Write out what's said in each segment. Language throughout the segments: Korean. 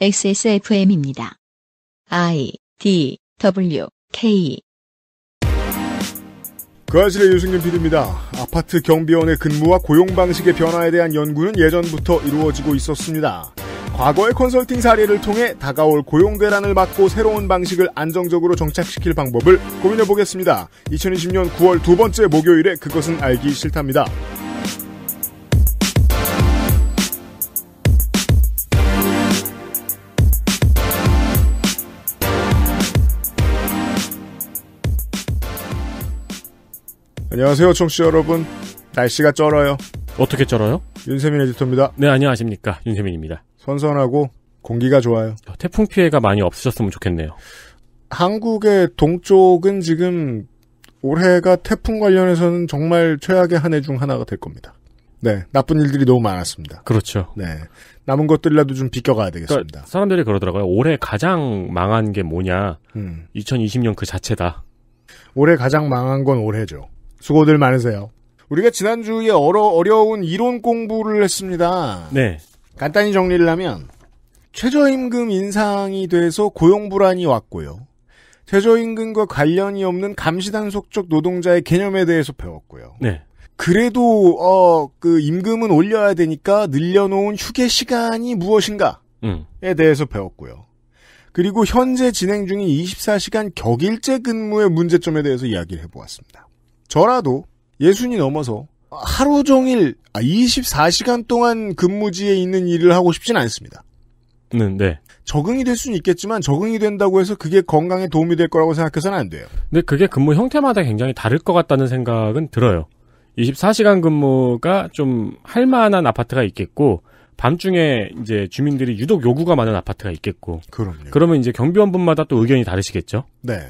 XSFM입니다. I D W K 그아실의 유승균 PD입니다. 아파트 경비원의 근무와 고용 방식의 변화에 대한 연구는 예전부터 이루어지고 있었습니다. 과거의 컨설팅 사례를 통해 다가올 고용 대란을 막고 새로운 방식을 안정적으로 정착시킬 방법을 고민해 보겠습니다. 2020년 9월 두 번째 목요일에 그것은 알기 싫답니다. 안녕하세요, 청취자 여러분. 날씨가 쩔어요. 어떻게 쩔어요? 윤세민 에디터입니다. 네, 안녕하십니까. 윤세민입니다. 선선하고 공기가 좋아요. 태풍 피해가 많이 없으셨으면 좋겠네요. 한국의 동쪽은 지금 올해가 태풍 관련해서는 정말 최악의 한 해 중 하나가 될 겁니다. 네, 나쁜 일들이 너무 많았습니다. 그렇죠. 네, 남은 것들이라도 좀 비껴가야 그러니까 되겠습니다. 그러니까 사람들이 그러더라고요. 올해 가장 망한 게 뭐냐? 음. 2020년 그 자체다. 올해 가장 망한 건 올해죠. 수고들 많으세요. 우리가 지난주에 어려, 어려운 이론 공부를 했습니다. 네. 간단히 정리를 하면, 최저임금 인상이 돼서 고용불안이 왔고요. 최저임금과 관련이 없는 감시단속적 노동자의 개념에 대해서 배웠고요. 네. 그래도 어 그 임금은 올려야 되니까 늘려놓은 휴게 시간이 무엇인가에 음. 대해서 배웠고요. 그리고 현재 진행 중인 24시간 격일제 근무의 문제점에 대해서 이야기를 해보았습니다. 저라도 예순이 넘어서 하루 종일 24시간 아, 동안 근무지에 있는 일을 하고 싶진 않습니다. 네, 네. 적응이 될 수는 있겠지만 적응이 된다고 해서 그게 건강에 도움이 될 거라고 생각해서는 안 돼요. 근데 그게 근무 형태마다 굉장히 다를 것 같다는 생각은 들어요. 24시간 근무가 좀 할 만한 아파트가 있겠고 밤중에 이제 주민들이 유독 요구가 많은 아파트가 있겠고 그럼요. 그러면 이제 경비원분마다 또 의견이 다르시겠죠? 네.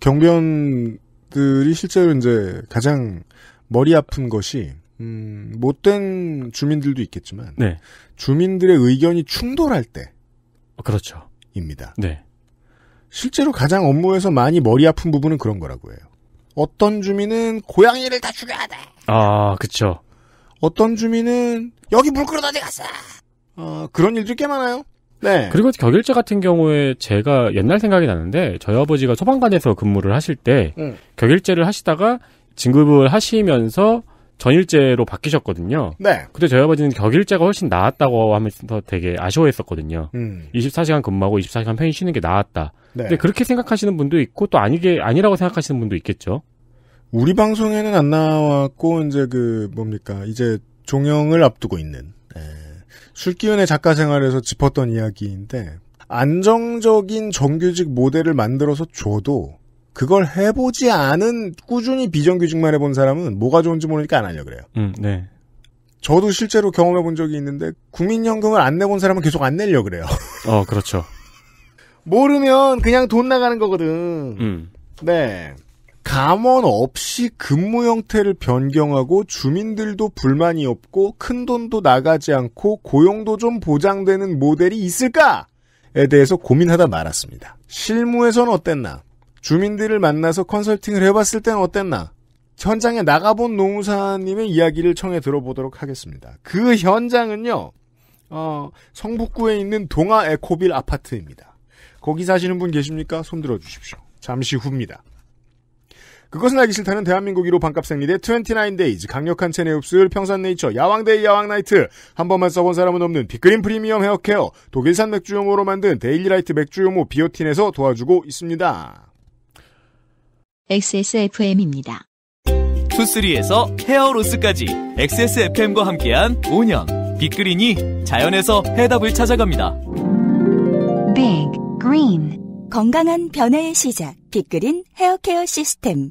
경비원 것들이 실제로 이제 가장 머리 아픈 것이 음, 못된 주민들도 있겠지만 네. 주민들의 의견이 충돌할 때 어, 그렇죠. 입니다. 네. 실제로 가장 업무에서 많이 머리 아픈 부분은 그런 거라고 해요. 어떤 주민은 고양이를 다 죽여야 돼. 아, 그쵸. 어떤 주민은 여기 물 끌어다 대갔어. 어, 그런 일들꽤 많아요. 네. 그리고 격일제 같은 경우에 제가 옛날 생각이 나는데 저희 아버지가 소방관에서 근무를 하실 때 음. 격일제를 하시다가 진급을 하시면서 전일제로 바뀌셨거든요. 네. 근데 저희 아버지는 격일제가 훨씬 나았다고 하면서 되게 아쉬워했었거든요. 음. 24시간 근무하고 24시간 편히 쉬는 게 나았다. 네. 근데 그렇게 생각하시는 분도 있고 또 아니게 아니라고 생각하시는 분도 있겠죠. 우리 방송에는 안 나왔고 이제 그 뭡니까 이제 종영을 앞두고 있는 에. 네. 술기운의 작가 생활에서 짚었던 이야기인데 안정적인 정규직 모델을 만들어서 줘도 그걸 해보지 않은 꾸준히 비정규직만 해본 사람은 뭐가 좋은지 모르니까 안 하려 그래요. 음, 네. 저도 실제로 경험해 본 적이 있는데 국민연금을 안 내본 사람은 계속 안 내려 그래요. 어, 그렇죠. 모르면 그냥 돈 나가는 거거든. 음. 네. 감원 없이 근무 형태를 변경하고 주민들도 불만이 없고 큰 돈도 나가지 않고 고용도 좀 보장되는 모델이 있을까에 대해서 고민하다 말았습니다. 실무에선 어땠나? 주민들을 만나서 컨설팅을 해봤을 땐 어땠나? 현장에 나가본 농사님의 이야기를 청해 들어보도록 하겠습니다. 그 현장은요, 어, 성북구에 있는 동아 에코빌 아파트입니다. 거기 사시는 분 계십니까? 손 들어 주십시오. 잠시 후입니다. 그것은 알기 싫다는 대한민국 1호 반값 생리대 29데이즈 강력한 체내 흡수율 평산네이처 야왕데이 야왕나이트 한 번만 써본 사람은 없는 빅그린 프리미엄 헤어케어 독일산 맥주용호로 만든 데일리라이트 맥주용모 비오틴에서 도와주고 있습니다. XSFM입니다. 투쓰리에서 헤어로스까지 XSFM과 함께한 5년 빅그린이 자연에서 해답을 찾아갑니다. 빅 그린 건강한 변화의 시작 빅그린 헤어케어 시스템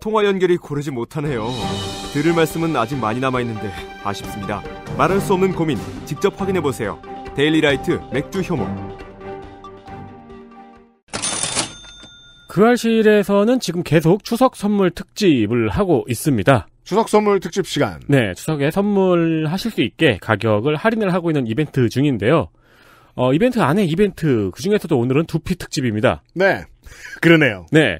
통화 연결이 고르지 못하네요. 들을 말씀은 아직 많이 남아있는데 아쉽습니다. 말할 수 없는 고민 직접 확인해보세요. 데일리라이트 맥주 효모 그알실에서는 지금 계속 추석 선물 특집을 하고 있습니다. 추석 선물 특집 시간. 네, 추석에 선물하실 수 있게 가격을 할인을 하고 있는 이벤트 중인데요. 어, 이벤트 안에 이벤트, 그 중에서도 오늘은 두피 특집입니다. 네. 그러네요. 네.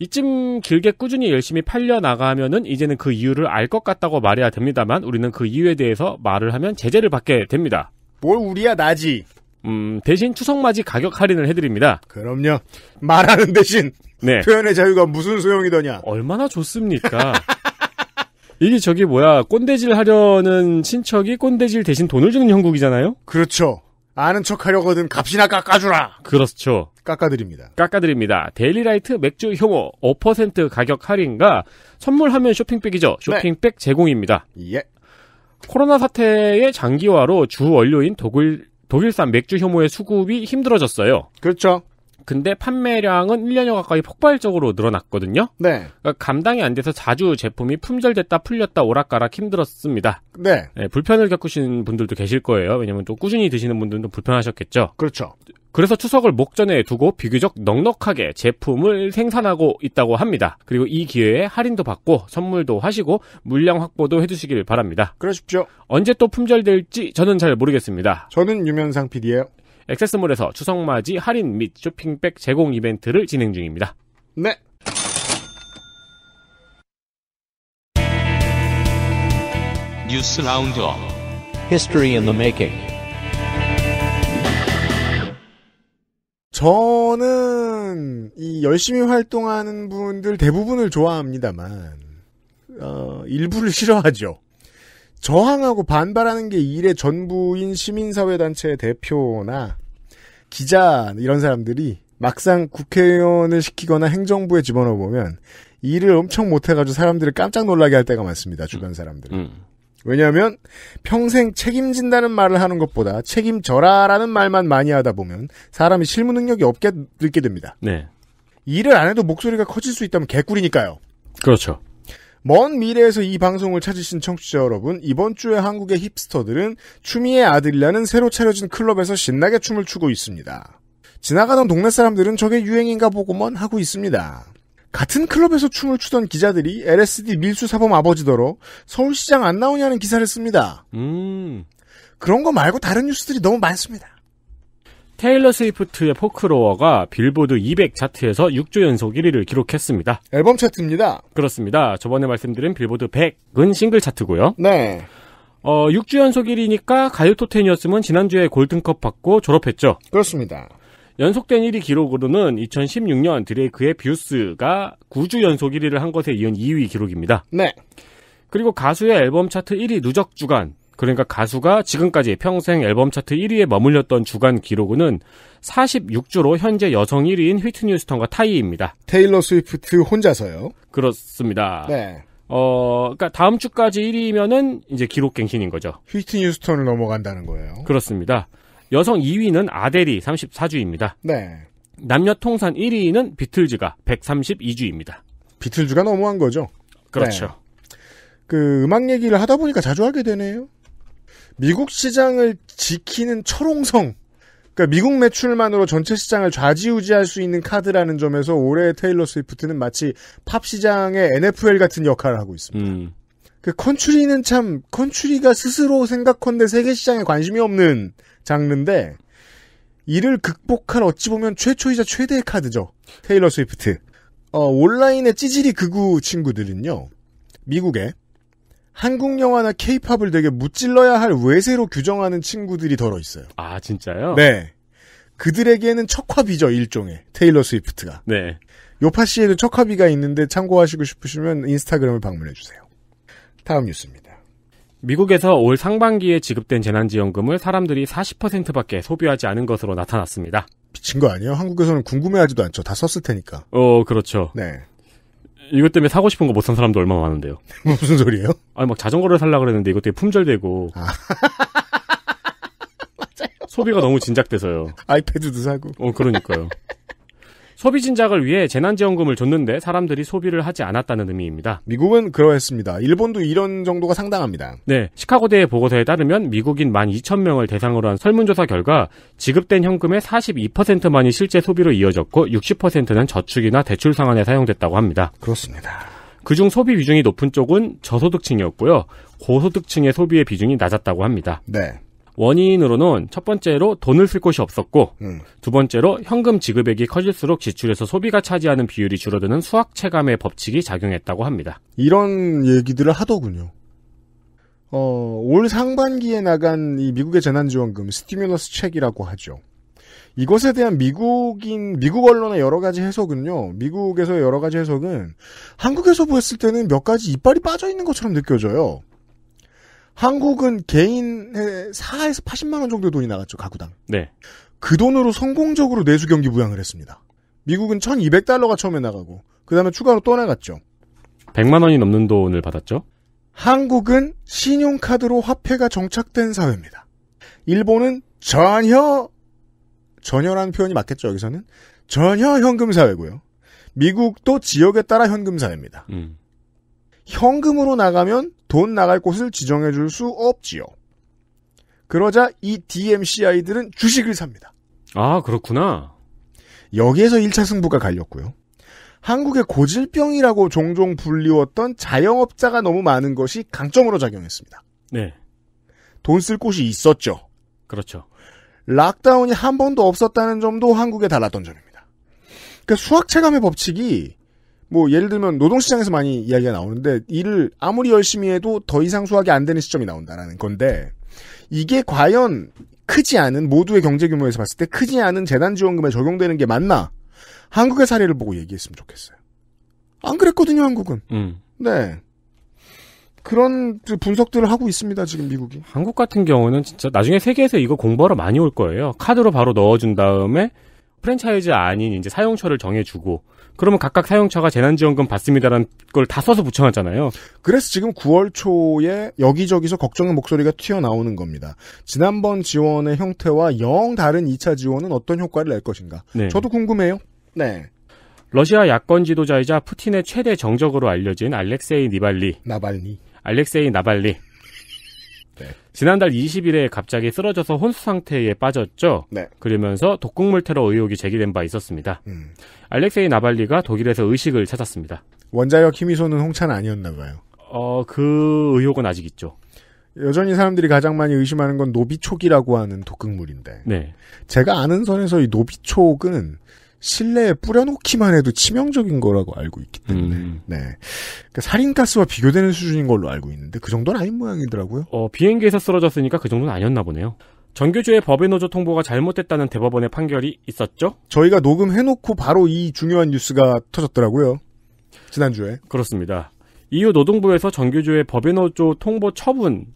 이쯤 길게 꾸준히 열심히 팔려 나가면은 이제는 그 이유를 알 것 같다고 말해야 됩니다만 우리는 그 이유에 대해서 말을 하면 제재를 받게 됩니다. 뭘 우리야 나지. 음, 대신 추석맞이 가격 할인을 해드립니다. 그럼요. 말하는 대신 네. 표현의 자유가 무슨 소용이더냐. 얼마나 좋습니까? 이게 저기 뭐야 꼰대질 하려는 친척이 꼰대질 대신 돈을 주는 형국이잖아요. 그렇죠. 아는 척 하려거든 값이나 깎아주라. 그렇죠. 깎아드립니다. 깎아드립니다. 데일리라이트 맥주 효모 5% 가격 할인과 선물하면 쇼핑백이죠. 네. 쇼핑백 네. 제공입니다. 예. 코로나 사태의 장기화로 주 원료인 독일 독일산 맥주 효모의 수급이 힘들어졌어요. 그렇죠. 근데 판매량은 1년여 가까이 폭발적으로 늘어났거든요. 네. 그러니까 감당이 안 돼서 자주 제품이 품절됐다 풀렸다 오락가락 힘들었습니다. 네. 네 불편을 겪으신 분들도 계실 거예요. 왜냐면 또 꾸준히 드시는 분들도 불편하셨겠죠. 그렇죠. 그래서 추석을 목전에 두고 비교적 넉넉하게 제품을 생산하고 있다고 합니다. 그리고 이 기회에 할인도 받고 선물도 하시고 물량 확보도 해주시길 바랍니다. 그러십시오. 언제 또 품절될지 저는 잘 모르겠습니다. 저는 유면상 PD예요. 액세스몰에서 추석맞이 할인 및 쇼핑백 제공 이벤트를 진행 중입니다. 네. 뉴스 라운드업 History in the making 저는 이 열심히 활동하는 분들 대부분을 좋아합니다만 어, 일부를 싫어하죠. 저항하고 반발하는 게 일의 전부인 시민사회단체 의 대표나 기자 이런 사람들이 막상 국회의원을 시키거나 행정부에 집어넣어보면 일을 엄청 못해가지고 사람들을 깜짝 놀라게 할 때가 많습니다. 주변 음. 사람들은. 음. 왜냐하면 평생 책임진다는 말을 하는 것보다 책임져라라는 말만 많이 하다 보면 사람이 실무 능력이 없게 느게 됩니다. 네. 일을 안 해도 목소리가 커질 수 있다면 개꿀이니까요. 그렇죠. 먼 미래에서 이 방송을 찾으신 청취자 여러분, 이번 주에 한국의 힙스터들은 추미애 아들이라는 새로 차려진 클럽에서 신나게 춤을 추고 있습니다. 지나가던 동네 사람들은 저게 유행인가 보고만 하고 있습니다. 같은 클럽에서 춤을 추던 기자들이 LSD 밀수 사범 아버지더러 서울시장 안 나오냐는 기사를 씁니다. 음. 그런 거 말고 다른 뉴스들이 너무 많습니다. 테일러 스위프트의 포크로어가 빌보드 200 차트에서 6주 연속 1위를 기록했습니다. 앨범 차트입니다. 그렇습니다. 저번에 말씀드린 빌보드 100은 싱글 차트고요. 네. 어, 6주 연속 1위니까 가요 토텐이었으면 지난주에 골든컵 받고 졸업했죠. 그렇습니다. 연속된 1위 기록으로는 2016년 드레이크의 뷰스가 9주 연속 1위를 한 것에 이은 2위 기록입니다. 네. 그리고 가수의 앨범 차트 1위 누적 주간 그러니까 가수가 지금까지 평생 앨범 차트 1위에 머물렸던 주간 기록은 46주로 현재 여성 1위인 휘트뉴스턴과 타이입니다. 테일러 스위프트 혼자서요? 그렇습니다. 네. 어, 그니까 다음 주까지 1위면은 이제 기록 갱신인 거죠. 휘트뉴스턴을 넘어간다는 거예요. 그렇습니다. 여성 2위는 아델이 34주입니다. 네. 남녀 통산 1위는 비틀즈가 132주입니다. 비틀즈가 넘어간 거죠? 그렇죠. 네. 그 음악 얘기를 하다 보니까 자주 하게 되네요. 미국 시장을 지키는 철옹성. 그러니까 미국 매출만으로 전체 시장을 좌지우지할 수 있는 카드라는 점에서 올해의 테일러 스위프트는 마치 팝 시장의 NFL 같은 역할을 하고 있습니다. 음. 그 컨츄리는 참 컨츄리가 스스로 생각컨대 세계 시장에 관심이 없는 장르인데 이를 극복할 어찌 보면 최초이자 최대의 카드죠. 테일러 스위프트. 어, 온라인의 찌질이 극우 친구들은요. 미국에 한국 영화나 케이팝을 되게 무찔러야 할 외세로 규정하는 친구들이 덜어 있어요. 아, 진짜요? 네. 그들에게는 척화비죠, 일종의. 테일러 스위프트가. 네. 요파 씨에는 척화비가 있는데 참고하시고 싶으시면 인스타그램을 방문해주세요. 다음 뉴스입니다. 미국에서 올 상반기에 지급된 재난지원금을 사람들이 40%밖에 소비하지 않은 것으로 나타났습니다. 미친 거 아니에요? 한국에서는 궁금해하지도 않죠. 다 썼을 테니까. 어, 그렇죠. 네. 이것 때문에 사고 싶은 거 못 산 사람도 얼마 나 많은데요. 무슨 소리예요? 아니 막 자전거를 살라 그랬는데 이것 때문에 품절되고. 아. 소비가 너무 진작돼서요. 아이패드도 사고. 어 그러니까요. 소비 진작을 위해 재난지원금을 줬는데 사람들이 소비를 하지 않았다는 의미입니다. 미국은 그러했습니다. 일본도 이런 정도가 상당합니다. 네, 시카고대의 보고서에 따르면 미국인 12,000명을 대상으로 한 설문조사 결과 지급된 현금의 42%만이 실제 소비로 이어졌고 60%는 저축이나 대출 상환에 사용됐다고 합니다. 그렇습니다. 그중 소비 비중이 높은 쪽은 저소득층이었고요. 고소득층의 소비의 비중이 낮았다고 합니다. 네. 원인으로는 첫 번째로 돈을 쓸 곳이 없었고 음. 두 번째로 현금 지급액이 커질수록 지출에서 소비가 차지하는 비율이 줄어드는 수학 체감의 법칙이 작용했다고 합니다. 이런 얘기들을 하더군요. 어, 올 상반기에 나간 이 미국의 재난지원금 스티뮬러스 책이라고 하죠. 이것에 대한 미국인 미국 언론의 여러 가지 해석은요. 미국에서 의 여러 가지 해석은 한국에서 보였을 때는 몇 가지 이빨이 빠져 있는 것처럼 느껴져요. 한국은 개인에 4에서 80만 원 정도 의 돈이 나갔죠 가구당. 네. 그 돈으로 성공적으로 내수 경기 부양을 했습니다. 미국은 1,200달러가 처음에 나가고 그 다음에 추가로 또 나갔죠. 100만 원이 넘는 돈을 받았죠. 한국은 신용카드로 화폐가 정착된 사회입니다. 일본은 전혀 전혀라는 표현이 맞겠죠 여기서는 전혀 현금 사회고요. 미국도 지역에 따라 현금 사회입니다. 음. 현금으로 나가면 돈 나갈 곳을 지정해 줄 수 없지요. 그러자 이 DMCI들은 주식을 삽니다. 아, 그렇구나. 여기에서 1차 승부가 갈렸고요. 한국의 고질병이라고 종종 불리웠던 자영업자가 너무 많은 것이 강점으로 작용했습니다. 네. 돈 쓸 곳이 있었죠. 그렇죠. 락다운이 한 번도 없었다는 점도 한국에 달랐던 점입니다. 그러니까 수학체감의 법칙이 뭐 예를 들면 노동시장에서 많이 이야기가 나오는데 일을 아무리 열심히 해도 더 이상 소화가 안 되는 시점이 나온다라는 건데 이게 과연 크지 않은 모두의 경제 규모에서 봤을 때 크지 않은 재난 지원금에 적용되는 게 맞나? 한국의 사례를 보고 얘기했으면 좋겠어요. 안 그랬거든요, 한국은. 음. 네. 그런 분석들을 하고 있습니다, 지금 미국이. 한국 같은 경우는 진짜 나중에 세계에서 이거 공부하러 많이 올 거예요. 카드로 바로 넣어준 다음에 프랜차이즈 아닌 이제 사용처를 정해주고 그러면 각각 사용처가 재난지원금 받습니다라는 걸 다 써서 붙여놨잖아요. 그래서 지금 9월 초에 여기저기서 걱정의 목소리가 튀어나오는 겁니다. 지난번 지원의 형태와 영 다른 2차 지원은 어떤 효과를 낼 것인가? 네. 저도 궁금해요. 네. 러시아 야권 지도자이자 푸틴의 최대 정적으로 알려진 알렉세이 니발리. 나발리. 알렉세이 나발리. 네. 지난달 20일에 갑자기 쓰러져서 혼수 상태에 빠졌죠. 네. 그러면서 독극물 테러 의혹이 제기된 바 있었습니다. 음. 알렉세이 나발리가 독일에서 의식을 찾았습니다. 원자력 희미소는 홍차는 아니었나 봐요. 어, 그 의혹은 아직 있죠. 여전히 사람들이 가장 많이 의심하는 건 노비촉이라고 하는 독극물인데. 네. 제가 아는 선에서 이 노비촉은 실내에 뿌려놓기만 해도 치명적인 거라고 알고 있기 때문에 음. 네 그러니까 살인가스와 비교되는 수준인 걸로 알고 있는데 그 정도는 아닌 모양이더라고요. 어, 비행기에서 쓰러졌으니까 그 정도는 아니었나 보네요. 전교조의 법의 노조 통보가 잘못됐다는 대법원의 판결이 있었죠? 저희가 녹음해놓고 바로 이 중요한 뉴스가 터졌더라고요. 지난주에. 그렇습니다. 이후 노동부에서 전교조의 법의 노조 통보 처분,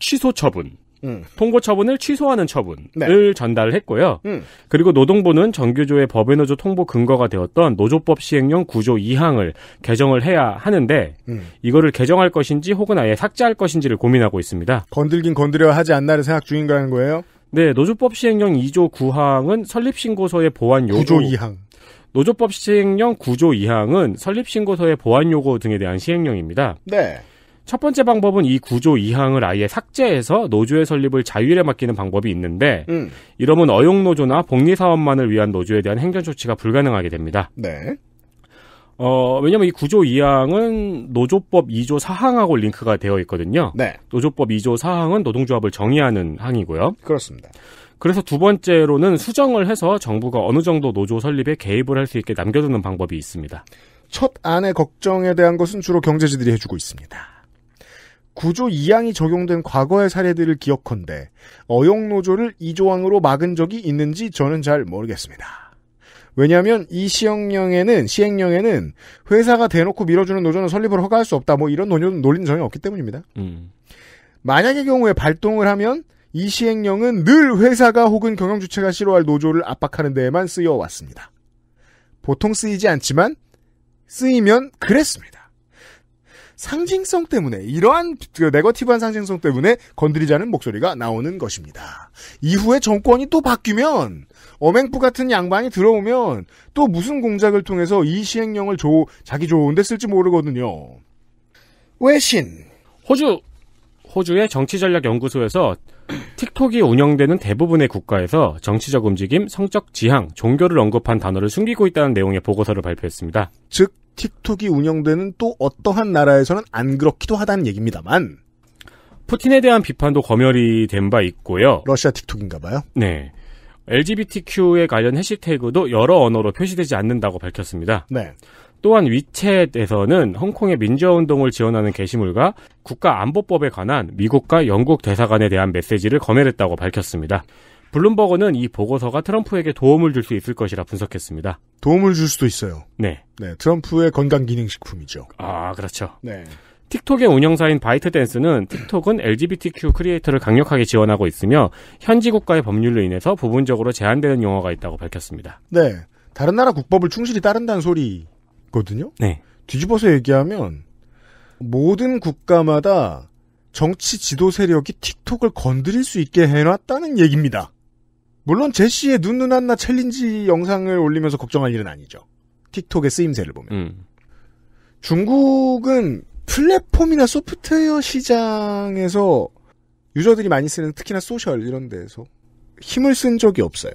취소 처분, 음. 통고 처분을 취소하는 처분을 네. 전달했고요. 음. 그리고 노동부는 정규조의 법외노조 통보 근거가 되었던 노조법 시행령 9조 2항을 개정을 해야 하는데 음. 이거를 개정할 것인지 혹은 아예 삭제할 것인지를 고민하고 있습니다. 건들긴 건드려 하지 않나를 생각 중인가는 거예요? 네, 노조법 시행령 2조 9항은 설립신고서의 보완 요구 9조 2항. 노조법 시행령 9조 2항은 설립신고서의 보완 요구 등에 대한 시행령입니다. 네. 첫 번째 방법은 이 구조 2항을 아예 삭제해서 노조의 설립을 자율에 맡기는 방법이 있는데 음. 이러면 어용노조나 복리사업만을 위한 노조에 대한 행정조치가 불가능하게 됩니다. 네. 어, 왜냐면 이 구조 2항은 노조법 2조 4항하고 링크가 되어 있거든요. 네. 노조법 2조 4항은 노동조합을 정의하는 항이고요. 그렇습니다. 그래서 두 번째로는 수정을 해서 정부가 어느 정도 노조 설립에 개입을 할 수 있게 남겨두는 방법이 있습니다. 첫 안의 걱정에 대한 것은 주로 경제지들이 해주고 있습니다. 구조 2항이 적용된 과거의 사례들을 기억컨대 어용노조를 이 조항으로 막은 적이 있는지 저는 잘 모르겠습니다. 왜냐하면 이 시행령에는 시행령에는 회사가 대놓고 밀어주는 노조는 설립을 허가할 수 없다. 뭐 이런 논의는 논리는 전혀 없기 때문입니다. 음. 만약의 경우에 발동을 하면 이 시행령은 늘 회사가 혹은 경영 주체가 싫어할 노조를 압박하는 데에만 쓰여 왔습니다. 보통 쓰이지 않지만 쓰이면 그랬습니다. 상징성 때문에 이러한 그 네거티브한 상징성 때문에 건드리자는 목소리가 나오는 것입니다. 이후에 정권이 또 바뀌면 어맹부 같은 양반이 들어오면 또 무슨 공작을 통해서 이 시행령을 조, 자기 좋은데 쓸지 모르거든요. 외신 호주 호주의 정치전략연구소에서 틱톡이 운영되는 대부분의 국가에서 정치적 움직임, 성적 지향, 종교를 언급한 단어를 숨기고 있다는 내용의 보고서를 발표했습니다. 즉 틱톡이 운영되는 또 어떠한 나라에서는 안 그렇기도 하다는 얘기입니다만 푸틴에 대한 비판도 검열이 된 바 있고요. 러시아 틱톡인가 봐요. 네. LGBTQ에 관련 해시태그도 여러 언어로 표시되지 않는다고 밝혔습니다. 네. 또한 위챗에서는 홍콩의 민주화운동을 지원하는 게시물과 국가안보법에 관한 미국과 영국 대사관에 대한 메시지를 검열했다고 밝혔습니다. 블룸버거는 이 보고서가 트럼프에게 도움을 줄 수 있을 것이라 분석했습니다. 도움을 줄 수도 있어요. 네. 네, 트럼프의 건강기능식품이죠. 아, 그렇죠. 네. 틱톡의 운영사인 바이트댄스는 틱톡은 LGBTQ 크리에이터를 강력하게 지원하고 있으며 현지 국가의 법률로 인해서 부분적으로 제한되는 용어가 있다고 밝혔습니다. 네. 다른 나라 국법을 충실히 따른다는 소리 있거든요. 네. 뒤집어서 얘기하면 모든 국가마다 정치 지도 세력이 틱톡을 건드릴 수 있게 해놨다는 얘기입니다. 물론 제시의 눈누난나 챌린지 영상을 올리면서 걱정할 일은 아니죠. 틱톡의 쓰임새를 보면. 음. 중국은 플랫폼이나 소프트웨어 시장에서 유저들이 많이 쓰는 특히나 소셜 이런 데에서 힘을 쓴 적이 없어요.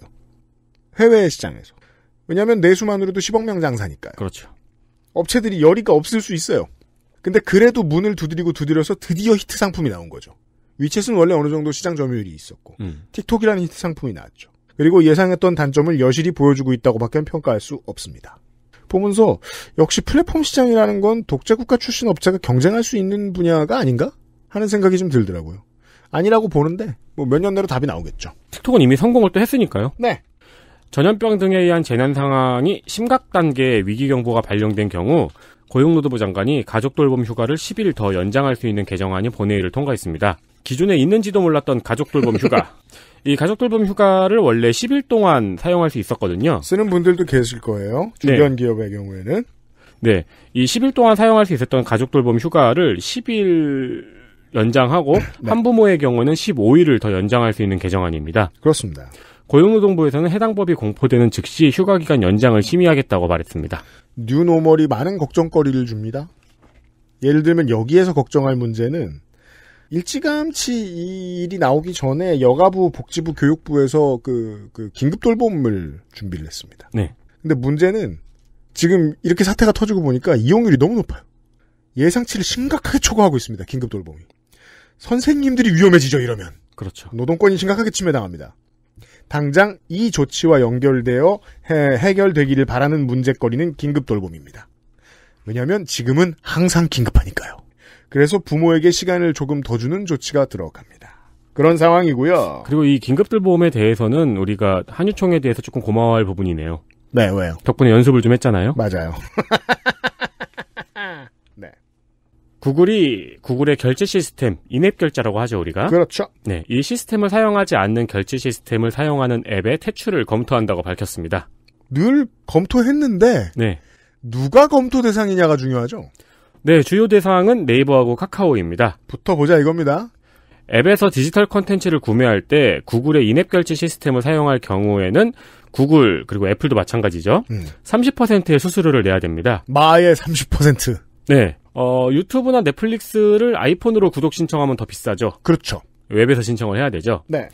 해외 시장에서. 왜냐하면 내수만으로도 10억 명 장사니까요. 그렇죠. 업체들이 여리가 없을 수 있어요. 근데 그래도 문을 두드리고 두드려서 드디어 히트 상품이 나온 거죠. 위챗은 원래 어느 정도 시장 점유율이 있었고 음. 틱톡이라는 히트 상품이 나왔죠. 그리고 예상했던 단점을 여실히 보여주고 있다고밖에 평가할 수 없습니다. 보면서 역시 플랫폼 시장이라는 건 독재 국가 출신 업체가 경쟁할 수 있는 분야가 아닌가 하는 생각이 좀 들더라고요. 아니라고 보는데 뭐 몇 년 내로 답이 나오겠죠. 틱톡은 이미 성공을 또 했으니까요. 네. 전염병 등에 의한 재난 상황이 심각 단계의 위기 경보가 발령된 경우 고용노동부 장관이 가족 돌봄 휴가를 10일 더 연장할 수 있는 개정안이 본회의를 통과했습니다. 기존에 있는지도 몰랐던 가족 돌봄 휴가. 이 가족 돌봄 휴가를 원래 10일 동안 사용할 수 있었거든요. 쓰는 분들도 계실 거예요. 주변 네. 기업의 경우에는. 네. 이 10일 동안 사용할 수 있었던 가족 돌봄 휴가를 10일 연장하고 네. 한부모의 경우는 15일을 더 연장할 수 있는 개정안입니다. 그렇습니다. 고용노동부에서는 해당 법이 공포되는 즉시 휴가 기간 연장을 심의하겠다고 말했습니다. 뉴노멀이 많은 걱정거리를 줍니다. 예를 들면 여기에서 걱정할 문제는 일찌감치 이 일이 나오기 전에 여가부, 복지부, 교육부에서 그, 그 긴급 돌봄을 준비를 했습니다. 네. 근데 문제는 지금 이렇게 사태가 터지고 보니까 이용률이 너무 높아요. 예상치를 심각하게 초과하고 있습니다. 긴급 돌봄이. 선생님들이 위험해지죠 이러면. 그렇죠. 노동권이 심각하게 침해당합니다. 당장 이 조치와 연결되어 해, 결되기를 바라는 문제거리는 긴급 돌봄입니다. 왜냐하면 지금은 항상 긴급하니까요. 그래서 부모에게 시간을 조금 더 주는 조치가 들어갑니다. 그런 상황이고요. 그리고 이 긴급 돌봄에 대해서는 우리가 한유총에 대해서 조금 고마워할 부분이네요. 네, 왜요? 덕분에 연습을 좀 했잖아요. 맞아요. 네. 구글이 구글의 결제 시스템, 인앱 결제라고 하죠 우리가. 그렇죠. 네, 이 시스템을 사용하지 않는 결제 시스템을 사용하는 앱의 퇴출을 검토한다고 밝혔습니다. 늘 검토했는데 네. 누가 검토 대상이냐가 중요하죠. 네, 주요 대상은 네이버하고 카카오입니다. 붙어보자 이겁니다. 앱에서 디지털 콘텐츠를 구매할 때 구글의 인앱 결제 시스템을 사용할 경우에는 구글 그리고 애플도 마찬가지죠. 음. 30%의 수수료를 내야 됩니다. 마의 30%. 네. 어, 유튜브나 넷플릭스를 아이폰으로 구독 신청하면 더 비싸죠. 그렇죠. 웹에서 신청을 해야 되죠. 네.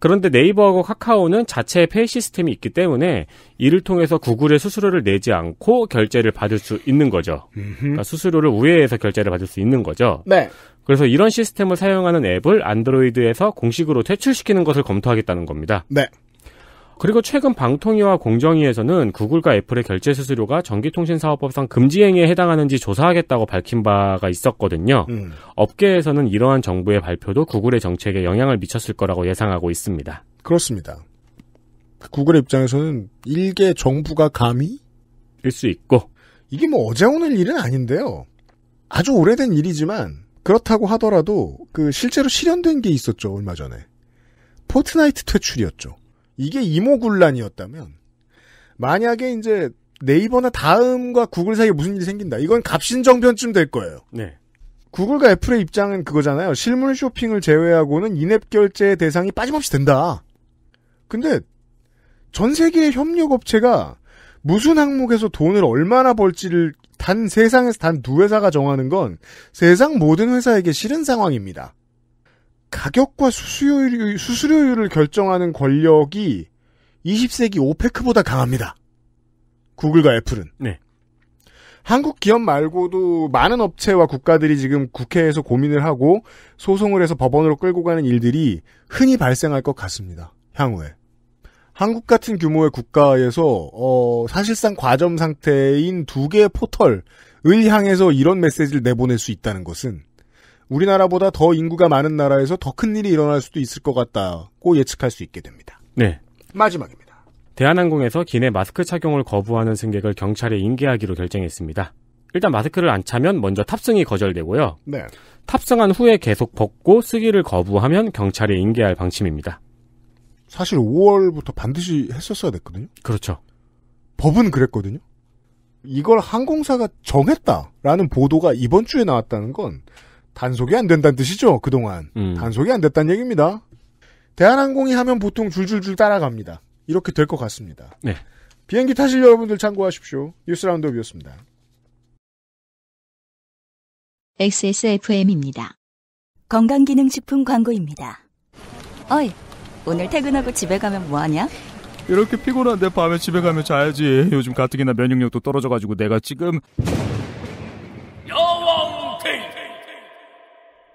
그런데 네이버하고 카카오는 자체 페이 시스템이 있기 때문에 이를 통해서 구글의 수수료를 내지 않고 결제를 받을 수 있는 거죠. 그러니까 수수료를 우회해서 결제를 받을 수 있는 거죠. 네. 그래서 이런 시스템을 사용하는 앱을 안드로이드에서 공식으로 퇴출시키는 것을 검토하겠다는 겁니다. 네. 그리고 최근 방통위와 공정위에서는 구글과 애플의 결제 수수료가 전기통신사업법상 금지행위에 해당하는지 조사하겠다고 밝힌 바가 있었거든요. 음. 업계에서는 이러한 정부의 발표도 구글의 정책에 영향을 미쳤을 거라고 예상하고 있습니다. 그렇습니다. 구글의 입장에서는 일개 정부가 감히 일 수 있고 이게 뭐 어제 오늘 일은 아닌데요. 아주 오래된 일이지만 그렇다고 하더라도 그 실제로 실현된 게 있었죠 얼마 전에 포트나이트 퇴출이었죠. 이게 이모군란이었다면 만약에 이제 네이버나 다음과 구글 사이에 무슨 일이 생긴다. 이건 갑신정변쯤 될 거예요. 네. 구글과 애플의 입장은 그거잖아요. 실물 쇼핑을 제외하고는 인앱 결제의 대상이 빠짐없이 된다. 근데 전 세계의 협력 업체가 무슨 항목에서 돈을 얼마나 벌지를 단 세상에서 단 두 회사가 정하는 건 세상 모든 회사에게 싫은 상황입니다. 가격과 수수료율, 수수료율을 결정하는 권력이 20세기 오페크보다 강합니다. 구글과 애플은. 네. 한국 기업 말고도 많은 업체와 국가들이 지금 국회에서 고민을 하고 소송을 해서 법원으로 끌고 가는 일들이 흔히 발생할 것 같습니다. 향후에. 한국 같은 규모의 국가에서 어, 사실상 과점 상태인 두 개의 포털을 향해서 이런 메시지를 내보낼 수 있다는 것은 우리나라보다 더 인구가 많은 나라에서 더 큰 일이 일어날 수도 있을 것 같다고 예측할 수 있게 됩니다. 네. 마지막입니다. 대한항공에서 기내 마스크 착용을 거부하는 승객을 경찰에 인계하기로 결정했습니다. 일단 마스크를 안 차면 먼저 탑승이 거절되고요. 네. 탑승한 후에 계속 벗고 쓰기를 거부하면 경찰에 인계할 방침입니다. 사실 5월부터 반드시 했었어야 됐거든요. 그렇죠. 법은 그랬거든요. 이걸 항공사가 정했다라는 보도가 이번 주에 나왔다는 건 단속이 안 된다는 뜻이죠. 그동안 음. 단속이 안 됐다는 얘기입니다. 대한항공이 하면 보통 줄줄줄 따라갑니다. 이렇게 될 것 같습니다. 네. 비행기 타실 여러분들 참고하십시오. 뉴스 라운드업이었습니다. XSFM입니다. 건강기능식품 광고입니다. 어이, 오늘 퇴근하고 집에 가면 뭐하냐? 이렇게 피곤한데 밤에 집에 가면 자야지. 요즘 가뜩이나 면역력도 떨어져가지고 내가 지금...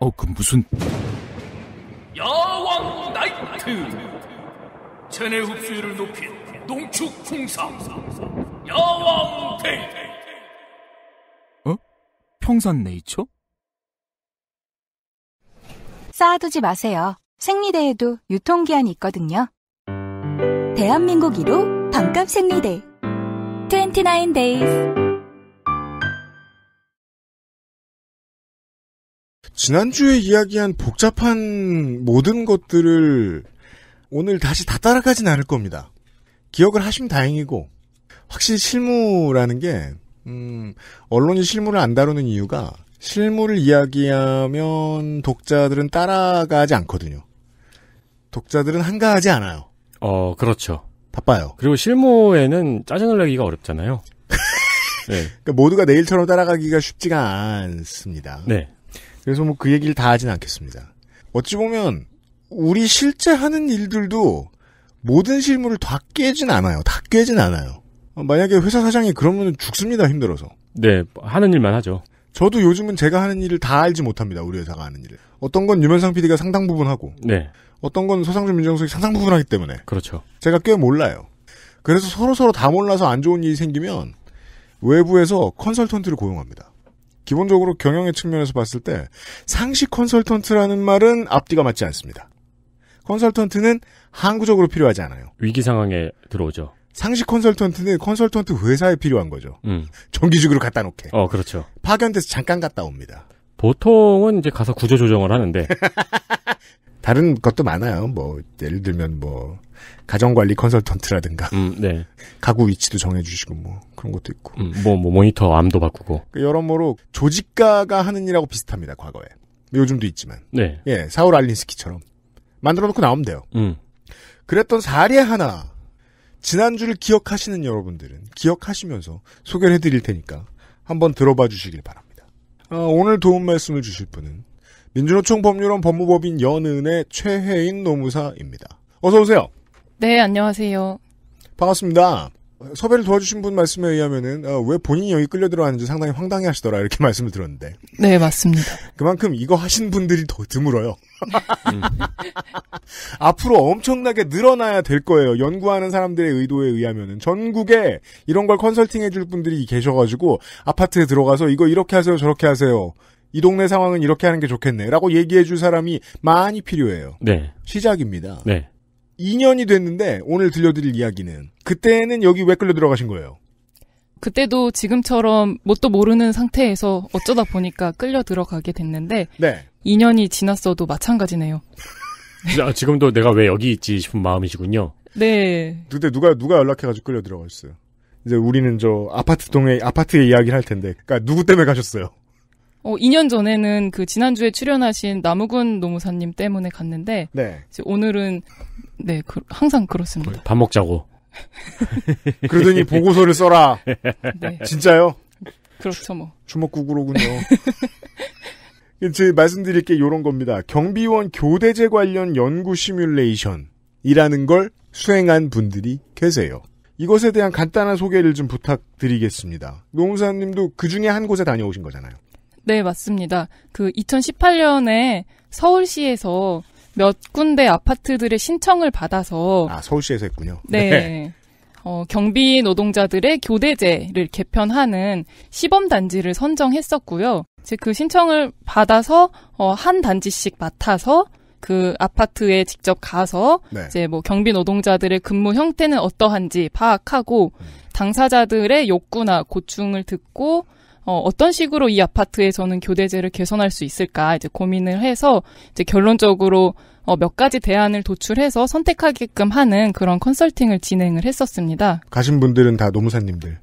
어, 그 무슨 야왕 나이트 체내 흡수율을 높인 농축 풍상 야왕 데이 어? 평산 네이처? 쌓아두지 마세요. 생리대에도 유통기한이 있거든요. 대한민국 1호 반값 생리대 29 days 지난주에 이야기한 복잡한 모든 것들을 오늘 다시 다 따라가진 않을 겁니다. 기억을 하시면 다행이고, 확실히 실무라는 게, 음, 언론이 실무를 안 다루는 이유가 실무를 이야기하면 독자들은 따라가지 않거든요. 독자들은 한가하지 않아요. 어, 그렇죠. 바빠요. 그리고 실무에는 짜증을 내기가 어렵잖아요. 네. 그러니까 모두가 내일처럼 따라가기가 쉽지가 않습니다. 네. 그래서 뭐 그 얘기를 다 하진 않겠습니다. 어찌 보면 우리 실제 하는 일들도 모든 실물을 다 깨진 않아요. 다 깨진 않아요. 어, 만약에 회사 사장이 그러면 죽습니다. 힘들어서. 네, 하는 일만 하죠. 저도 요즘은 제가 하는 일을 다 알지 못합니다. 우리 회사가 하는 일을. 어떤 건 유면상 PD가 상당 부분 하고. 네. 어떤 건 서상준 민정수석이 상당 부분 하기 때문에. 그렇죠. 제가 꽤 몰라요. 그래서 서로서로 서로 다 몰라서 안 좋은 일이 생기면 외부에서 컨설턴트를 고용합니다. 기본적으로 경영의 측면에서 봤을 때 상시 컨설턴트라는 말은 앞뒤가 맞지 않습니다. 컨설턴트는 항구적으로 필요하지 않아요. 위기 상황에 들어오죠. 상시 컨설턴트는 컨설턴트 회사에 필요한 거죠. 음. 정기적으로 갖다 놓게. 어, 그렇죠. 파견돼서 잠깐 갔다 옵니다. 보통은 이제 가서 구조 조정을 하는데 다른 것도 많아요. 뭐 예를 들면 뭐 가정관리 컨설턴트라든가 음, 네. 가구 위치도 정해주시고 뭐 그런 것도 있고 음, 뭐, 뭐 모니터 암도 바꾸고 그 여러모로 조직가가 하는 일하고 비슷합니다. 과거에 요즘도 있지만 네. 예 사울 알린스키처럼 만들어놓고 나오면 돼요. 음. 그랬던 사례 하나 지난주를 기억하시는 여러분들은 기억하시면서 소개를 해드릴 테니까 한번 들어봐 주시길 바랍니다. 어, 오늘 도움 말씀을 주실 분은 민주노총 법률원 법무법인 연은의 최혜인 노무사입니다. 어서 오세요. 네, 안녕하세요. 반갑습니다. 섭외를 도와주신 분 말씀에 의하면은 어, 왜 본인이 여기 끌려 들어왔는지 상당히 황당해 하시더라 이렇게 말씀을 들었는데. 네, 맞습니다. 그만큼 이거 하신 분들이 더 드물어요. 앞으로 엄청나게 늘어나야 될 거예요. 연구하는 사람들의 의도에 의하면은 전국에 이런 걸 컨설팅 해줄 분들이 계셔가지고 아파트에 들어가서 이거 이렇게 하세요 저렇게 하세요 이 동네 상황은 이렇게 하는 게 좋겠네라고 얘기해 줄 사람이 많이 필요해요. 네. 시작입니다. 네. 2년이 됐는데 오늘 들려드릴 이야기는 그때는 여기 왜 끌려 들어가신 거예요? 그때도 지금처럼 뭣도 모르는 상태에서 어쩌다 보니까 끌려 들어가게 됐는데 네. 2년이 지났어도 마찬가지네요. 아, 지금도 내가 왜 여기 있지 싶은 마음이시군요. 네. 그때 누가 누가 연락해가지고 끌려 들어가셨어요 이제 우리는 저 아파트 동에 아파트에 이야기를 할 텐데, 그러니까 누구 때문에 가셨어요? 어, 2년 전에는 그 지난주에 출연하신 나무은 노무사님 때문에 갔는데 네. 오늘은 네 그, 항상 그렇습니다. 밥 먹자고. 그러더니 보고서를 써라. 네. 진짜요? 그렇죠 뭐. 주먹구구로군요. 제 말씀드릴 게 이런 겁니다. 경비원 교대제 관련 연구 시뮬레이션이라는 걸 수행한 분들이 계세요. 이것에 대한 간단한 소개를 좀 부탁드리겠습니다. 노무사님도 그 중에 한 곳에 다녀오신 거잖아요. 네, 맞습니다. 그 2018년에 서울시에서 몇 군데 아파트들의 신청을 받아서 아, 서울시에서 했군요. 네. 네. 어, 경비 노동자들의 교대제를 개편하는 시범 단지를 선정했었고요. 이제 그 신청을 받아서 어, 한 단지씩 맡아서 그 아파트에 직접 가서 네. 이제 뭐 경비 노동자들의 근무 형태는 어떠한지 파악하고 음. 당사자들의 욕구나 고충을 듣고 어, 어떤 식으로 이 아파트에서는 교대제를 개선할 수 있을까 이제 고민을 해서 이제 결론적으로 어, 몇 가지 대안을 도출해서 선택하게끔 하는 그런 컨설팅을 진행을 했었습니다. 가신 분들은 다 노무사님들.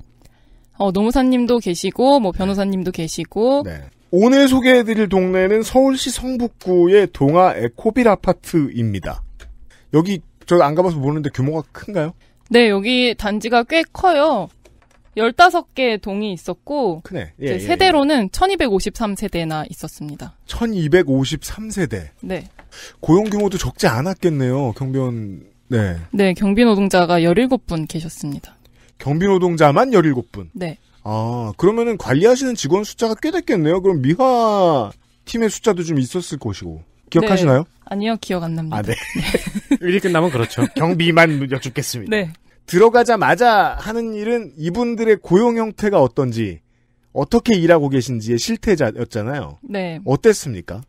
어, 노무사님도 계시고 뭐 변호사님도 계시고. 네. 오늘 소개해드릴 동네는 서울시 성북구의 동아 에코빌 아파트입니다. 여기 저 안 가봐서 모르는데 규모가 큰가요? 네, 여기 단지가 꽤 커요. 열다섯 개의 동이 있었고 크네. 예, 예, 예, 세대로는 예. 1253세대나 있었습니다. 1253세대. 네. 고용 규모도 적지 않았겠네요. 경비원 네. 네, 경비 노동자가 17분 계셨습니다. 경비 노동자만 17분. 네. 아, 그러면은 관리하시는 직원 숫자가 꽤 됐겠네요. 그럼 미화 팀의 숫자도 좀 있었을 것이고. 기억하시나요? 네. 아니요, 기억 안 납니다. 아, 네. 네. 일이 끝나면 그렇죠. 경비만 여쭙겠습니다. 네. 들어가자마자 하는 일은 이분들의 고용 형태가 어떤지 어떻게 일하고 계신지의 실태자였잖아요. 네. 어땠습니까?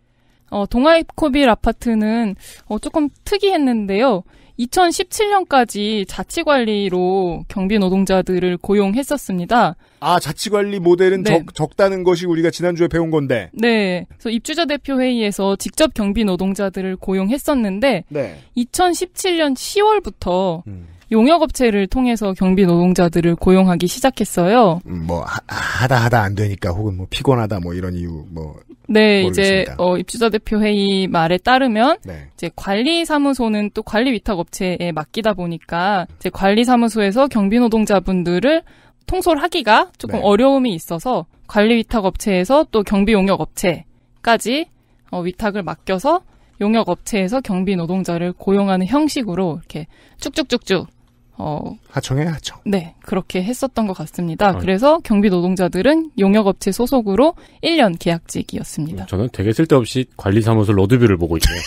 어, 동아입코빌 아파트는 어, 조금 특이했는데요. 2017년까지 자치관리로 경비 노동자들을 고용했었습니다. 아, 자치관리 모델은 네. 적, 다는 것이 우리가 지난주에 배운 건데. 네. 그래서 입주자 대표 회의에서 직접 경비 노동자들을 고용했었는데, 네. 2017년 10월부터 음. 용역업체를 통해서 경비 노동자들을 고용하기 시작했어요. 음, 뭐 하, 하다 하다 안 되니까 혹은 뭐 피곤하다 뭐 이런 이유 뭐 네, 이제 어, 입주자 대표 회의 말에 따르면 네. 이제 관리 사무소는 또 관리 위탁 업체에 맡기다 보니까 이제 관리 사무소에서 경비 노동자분들을 통솔하기가 조금 네. 어려움이 있어서 관리 위탁 업체에서 또 경비 용역 업체까지 어, 위탁을 맡겨서 용역 업체에서 경비 노동자를 고용하는 형식으로 이렇게 쭉쭉쭉쭉 어, 하청에 하청. 네, 그렇게 했었던 것 같습니다. 아, 그래서 경비 노동자들은 용역업체 소속으로 1년 계약직이었습니다. 저는 되게 쓸데없이 관리사무소 로드뷰를 보고 있네요.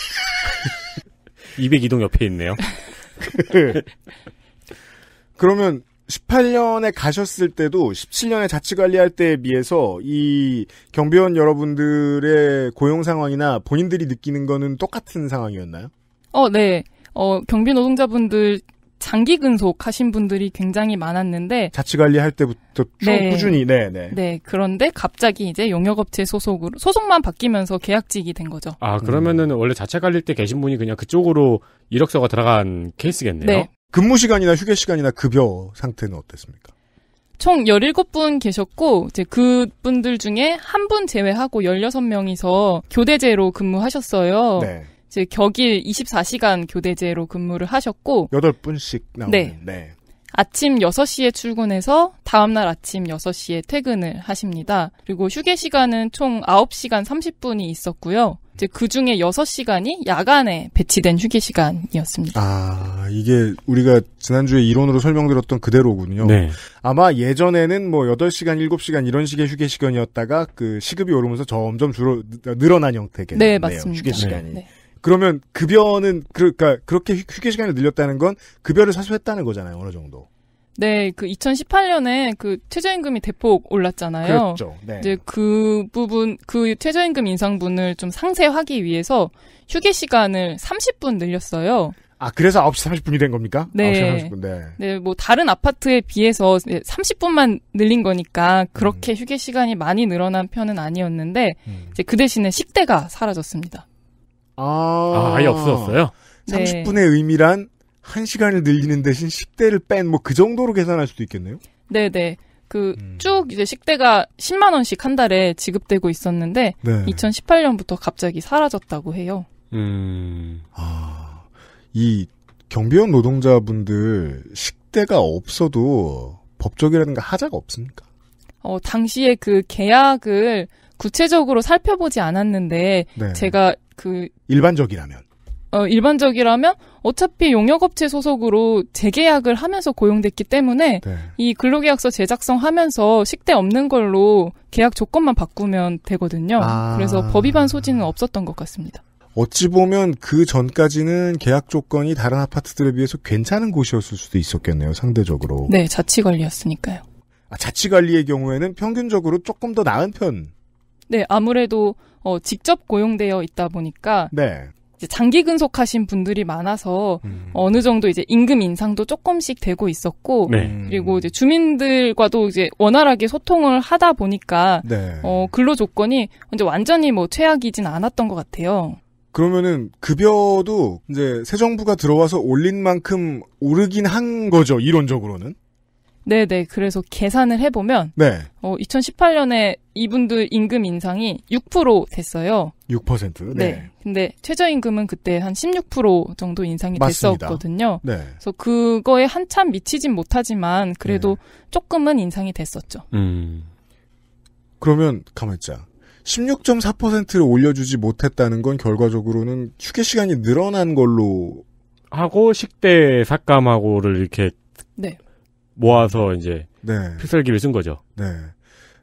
202동 옆에 있네요. 그러면 18년에 가셨을 때도 17년에 자치관리할 때에 비해서 이 경비원 여러분들의 고용 상황이나 본인들이 느끼는 거는 똑같은 상황이었나요? 어, 네. 어, 경비 노동자분들 장기 근속하신 분들이 굉장히 많았는데 자치 관리할 때부터 쭉 네. 꾸준히 네, 네. 네, 그런데 갑자기 이제 용역업체 소속으로 소속만 바뀌면서 계약직이 된 거죠. 아, 그러면은 음. 원래 자체 관리때 계신 분이 그냥 그쪽으로 이력서가 들어간 케이스겠네요. 네. 근무 시간이나 휴게 시간이나 급여 상태는 어땠습니까? 총 17분 계셨고, 이제 그분들 중에 한 분 제외하고 16명이서 교대제로 근무하셨어요. 네. 즉 격일 24시간 교대제로 근무를 하셨고 8분씩 나오는 네. 네. 아침 6시에 출근해서 다음날 아침 6시에 퇴근을 하십니다. 그리고 휴게 시간은 총 9시간 30분이 있었고요. 이제 그 중에 6시간이 야간에 배치된 휴게 시간이었습니다. 아, 이게 우리가 지난주에 이론으로 설명드렸던 그대로군요. 네. 아마 예전에는 뭐 8시간, 7시간 이런 식의 휴게 시간이었다가 그 시급이 오르면서 점점 줄어 늘어난 형태겠네 네, 맞습니다. 휴게 시간이. 네. 그러면 급여는 그러니까 그렇게 휴게 시간을 늘렸다는 건 급여를 사수했다는 거잖아요. 어느 정도. 네, 그 2018년에 그 최저임금이 대폭 올랐잖아요. 그렇죠. 네. 이제 그 부분 그 최저임금 인상분을 좀 상쇄하기 위해서 휴게 시간을 30분 늘렸어요. 아, 그래서 9시 30분이 된 겁니까? 네. 9시 30분, 네. 네, 뭐, 다른 아파트에 비해서 30분만 늘린 거니까 그렇게 음. 휴게 시간이 많이 늘어난 편은 아니었는데, 음. 이제 그 대신에 식대가 사라졌습니다. 아. 아, 아예 없어졌어요? 30분의 의미란 1시간을 늘리는 대신 1 0대를뺀 뭐 그 정도로 계산할 수도 있겠네요? 네네. 그쭉 음. 이제 식대가 10만 원씩 한 달에 지급되고 있었는데 네. 2018년부터 갑자기 사라졌다고 해요. 음. 아. 이 경비원 노동자분들 식대가 없어도 법적이라든가 하자가 없습니까? 어, 당시에 그 계약을 구체적으로 살펴보지 않았는데 네. 제가 그 일반적이라면 어, 일반적이라면 어차피 용역업체 소속으로 재계약을 하면서 고용됐기 때문에 네. 이 근로계약서 제작성하면서 식대 없는 걸로 계약 조건만 바꾸면 되거든요. 아. 그래서 법 위반 소지는 없었던 것 같습니다. 어찌 보면 그 전까지는 계약 조건이 다른 아파트들에 비해서 괜찮은 곳이었을 수도 있었겠네요, 상대적으로. 네, 자치 관리였으니까요. 아, 자치 관리의 경우에는 평균적으로 조금 더 나은 편. 네, 아무래도 어, 직접 고용되어 있다 보니까 네. 장기 근속하신 분들이 많아서 음. 어느 정도 이제 임금 인상도 조금씩 되고 있었고 네. 그리고 이제 주민들과도 이제 원활하게 소통을 하다 보니까 네. 어 근로 조건이 이제 완전히 뭐 최악이진 않았던 것 같아요. 그러면은 급여도 이제 새 정부가 들어와서 올린 만큼 오르긴 한 거죠 이론적으로는. 네네. 그래서 계산을 해보면 네. 어, 2018년에 이분들 임금 인상이 6% 됐어요. 6%. 네. 네. 근데 최저임금은 그때 한 16% 정도 인상이 맞습니다. 됐었거든요. 네. 그래서 그거에 한참 미치진 못하지만 그래도 네. 조금은 인상이 됐었죠. 음. 그러면 가만있자. 16.4%를 올려주지 못했다는 건 결과적으로는 휴게 시간이 늘어난 걸로 하고 식대 삭감하고를 이렇게 네. 모아서 이제 네. 필살기를 쓴 거죠. 네.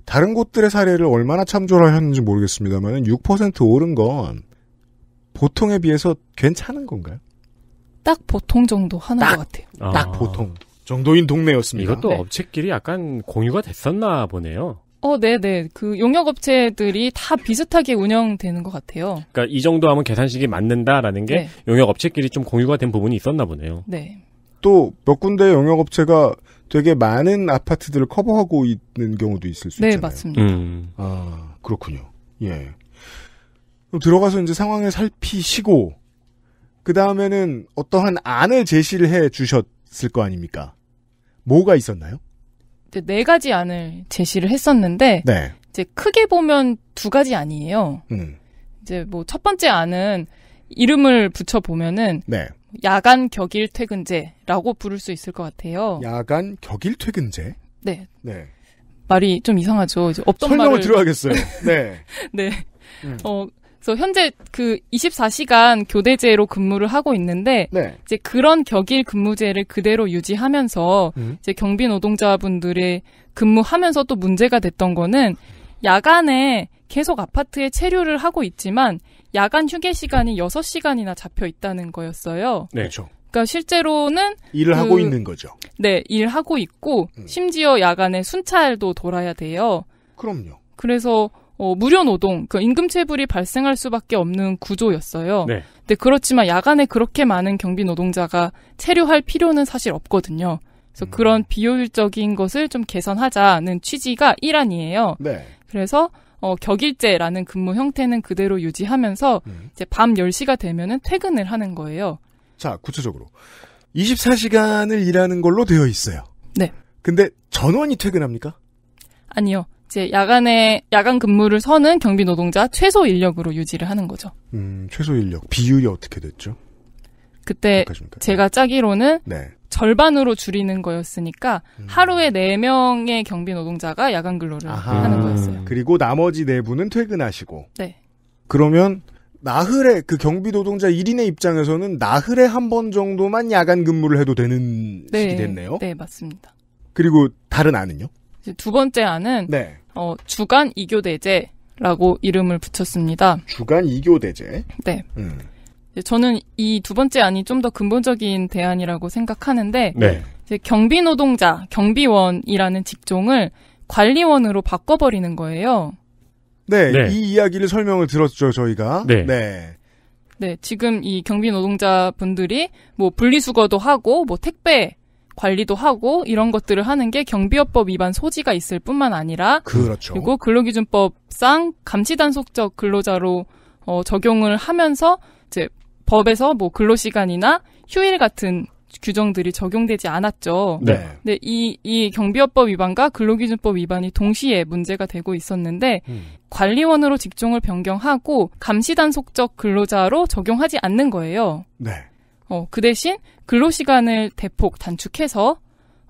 다른 곳들의 사례를 얼마나 참조를 하는지 모르겠습니다만 6% 오른 건 보통에 비해서 괜찮은 건가요? 딱 보통 정도 하는 딱, 것 같아요. 아. 딱 보통 정도인 동네였습니다. 이것도 네. 업체끼리 약간 공유가 됐었나 보네요. 어, 네네. 네. 그 용역 업체들이 다 비슷하게 운영되는 것 같아요. 그러니까 이 정도 하면 계산식이 맞는다라는 게 네. 용역 업체끼리 좀 공유가 된 부분이 있었나 보네요. 네. 또 몇 군데 용역 업체가 되게 많은 아파트들을 커버하고 있는 경우도 있을 수 네, 있잖아요. 네, 맞습니다. 음. 아, 그렇군요. 예. 들어가서 이제 상황을 살피시고 그 다음에는 어떠한 안을 제시를 해 주셨을 거 아닙니까? 뭐가 있었나요? 네, 네 가지 안을 제시를 했었는데 네. 이제 크게 보면 두 가지 안이에요. 음. 이제 뭐 첫 번째 안은 이름을 붙여 보면은 네. 야간 격일 퇴근제라고 부를 수 있을 것 같아요. 야간 격일 퇴근제? 네. 네. 말이 좀 이상하죠. 이제 없던 설명을 들어야겠어요. 네. 네. 음. 어, 그래서 현재 그 24시간 교대제로 근무를 하고 있는데 네. 이제 그런 격일 근무제를 그대로 유지하면서 음. 이제 경비 노동자분들의 근무하면서 또 문제가 됐던 거는 야간에 계속 아파트에 체류를 하고 있지만 야간 휴게 시간이 6시간이나 잡혀 있다는 거였어요. 네. 그렇죠. 그니까 실제로는 일을 그, 하고 있는 거죠. 네, 일하고 있고 음. 심지어 야간에 순찰도 돌아야 돼요. 그럼요. 그래서 어, 무료 노동, 그 임금 체불이 발생할 수밖에 없는 구조였어요. 네. 근데 그렇지만 야간에 그렇게 많은 경비 노동자가 체류할 필요는 사실 없거든요. 그래서 음. 그런 비효율적인 것을 좀 개선하자는 취지가 일환이에요. 네. 그래서 어, 격일제라는 근무 형태는 그대로 유지하면서 음. 이제 밤 10시가 되면은 퇴근을 하는 거예요. 자, 구체적으로 24시간을 일하는 걸로 되어 있어요. 네. 근데 전원이 퇴근합니까? 아니요. 이제 야간에 야간 근무를 서는 경비 노동자 최소 인력으로 유지를 하는 거죠. 음, 최소 인력 비율이 어떻게 됐죠? 그때 제가 짜기로는 네. 절반으로 줄이는 거였으니까 음. 하루에 네명의 경비 노동자가 야간 근로를 아하. 하는 거였어요. 음. 그리고 나머지 내부는 네 퇴근하시고. 네. 그러면 나흘에 그 경비 노동자 1인의 입장에서는 나흘에 한 번 정도만 야간 근무를 해도 되는 네. 식이 됐네요. 네, 맞습니다. 그리고 다른 안은요? 두 번째 안은 네. 어, 주간 이교대제라고 이름을 붙였습니다. 주간 이교대제? 네. 음. 저는 이 두 번째 안이 좀 더 근본적인 대안이라고 생각하는데 네. 경비 노동자, 경비원이라는 직종을 관리원으로 바꿔버리는 거예요. 네, 네, 이 이야기를 설명을 들었죠 저희가. 네. 네. 네, 지금 이 경비 노동자 분들이 뭐 분리수거도 하고 뭐 택배 관리도 하고 이런 것들을 하는 게 경비업법 위반 소지가 있을 뿐만 아니라 그렇죠. 그리고 근로기준법상 감시단속적 근로자로 어, 적용을 하면서 이제 법에서 뭐 근로시간이나 휴일 같은 규정들이 적용되지 않았죠. 네. 근데 이, 이 경비업법 위반과 근로기준법 위반이 동시에 문제가 되고 있었는데, 음. 관리원으로 직종을 변경하고 감시단속적 근로자로 적용하지 않는 거예요. 네. 어, 그 대신 근로시간을 대폭 단축해서,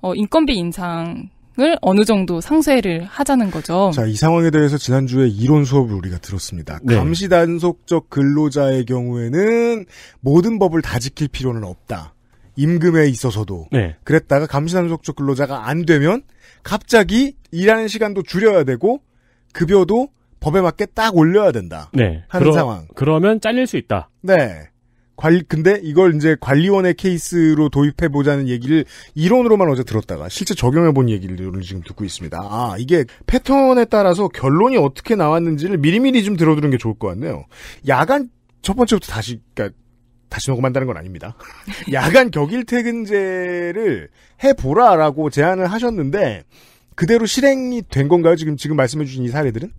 어, 인건비 인상, 을 어느 정도 상쇄를 하자는 거죠. 자, 이 상황에 대해서 지난주에 이론 수업을 우리가 들었습니다. 네. 감시 단속적 근로자의 경우에는 모든 법을 다 지킬 필요는 없다. 임금에 있어서도. 네. 그랬다가 감시 단속적 근로자가 안 되면 갑자기 일하는 시간도 줄여야 되고 급여도 법에 맞게 딱 올려야 된다. 네. 하는 그러, 상황. 그러면 잘릴 수 있다. 네. 관리, 근데 이걸 이제 관리원의 케이스로 도입해보자는 얘기를 이론으로만 어제 들었다가 실제 적용해본 얘기를 지금 듣고 있습니다. 아, 이게 패턴에 따라서 결론이 어떻게 나왔는지를 미리미리 좀 들어두는 게 좋을 것 같네요. 야간, 첫 번째부터 다시, 그니까, 다시 녹음한다는 건 아닙니다. 야간 격일 퇴근제를 해보라라고 제안을 하셨는데, 그대로 실행이 된 건가요? 지금, 지금 말씀해주신 이 사례들은?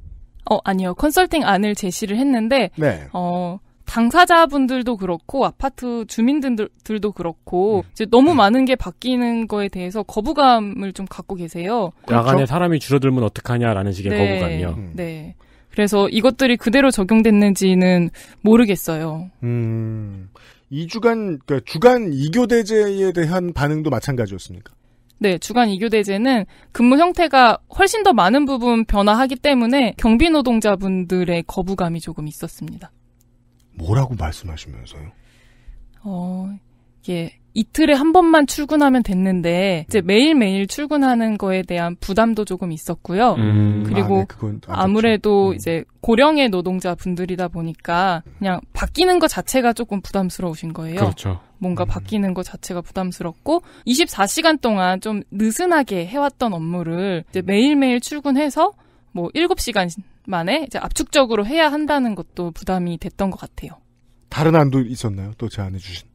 어, 아니요. 컨설팅 안을 제시를 했는데, 네. 어, 당사자분들도 그렇고 아파트 주민들도 그렇고 음. 이제 너무 음. 많은 게 바뀌는 거에 대해서 거부감을 좀 갖고 계세요. 그렇죠. 야간에 사람이 줄어들면 어떡하냐라는 식의 네, 거부감이요. 음. 네. 그래서 이것들이 그대로 적용됐는지는 모르겠어요. 음. 2주간 그러니까 주간 이교 대제에 대한 반응도 마찬가지였습니까? 네, 주간 이교 대제는 근무 형태가 훨씬 더 많은 부분 변화하기 때문에 경비 노동자분들의 거부감이 조금 있었습니다. 뭐라고 말씀하시면서요? 어, 이게 이틀에 한 번만 출근하면 됐는데 이제 음. 매일 매일 출근하는 거에 대한 부담도 조금 있었고요. 음, 그리고 아, 네, 무래도 음. 이제 고령의 노동자 분들이다 보니까 그냥 바뀌는 것 자체가 조금 부담스러우신 거예요. 그렇죠. 뭔가 음. 바뀌는 것 자체가 부담스럽고 24시간 동안 좀 느슨하게 해왔던 업무를 이제 매일매일 출근해서 뭐 7시간 만에 이제 압축적으로 해야 한다는 것도 부담이 됐던 것 같아요. 다른 안도 있었나요? 또 제안해 주신.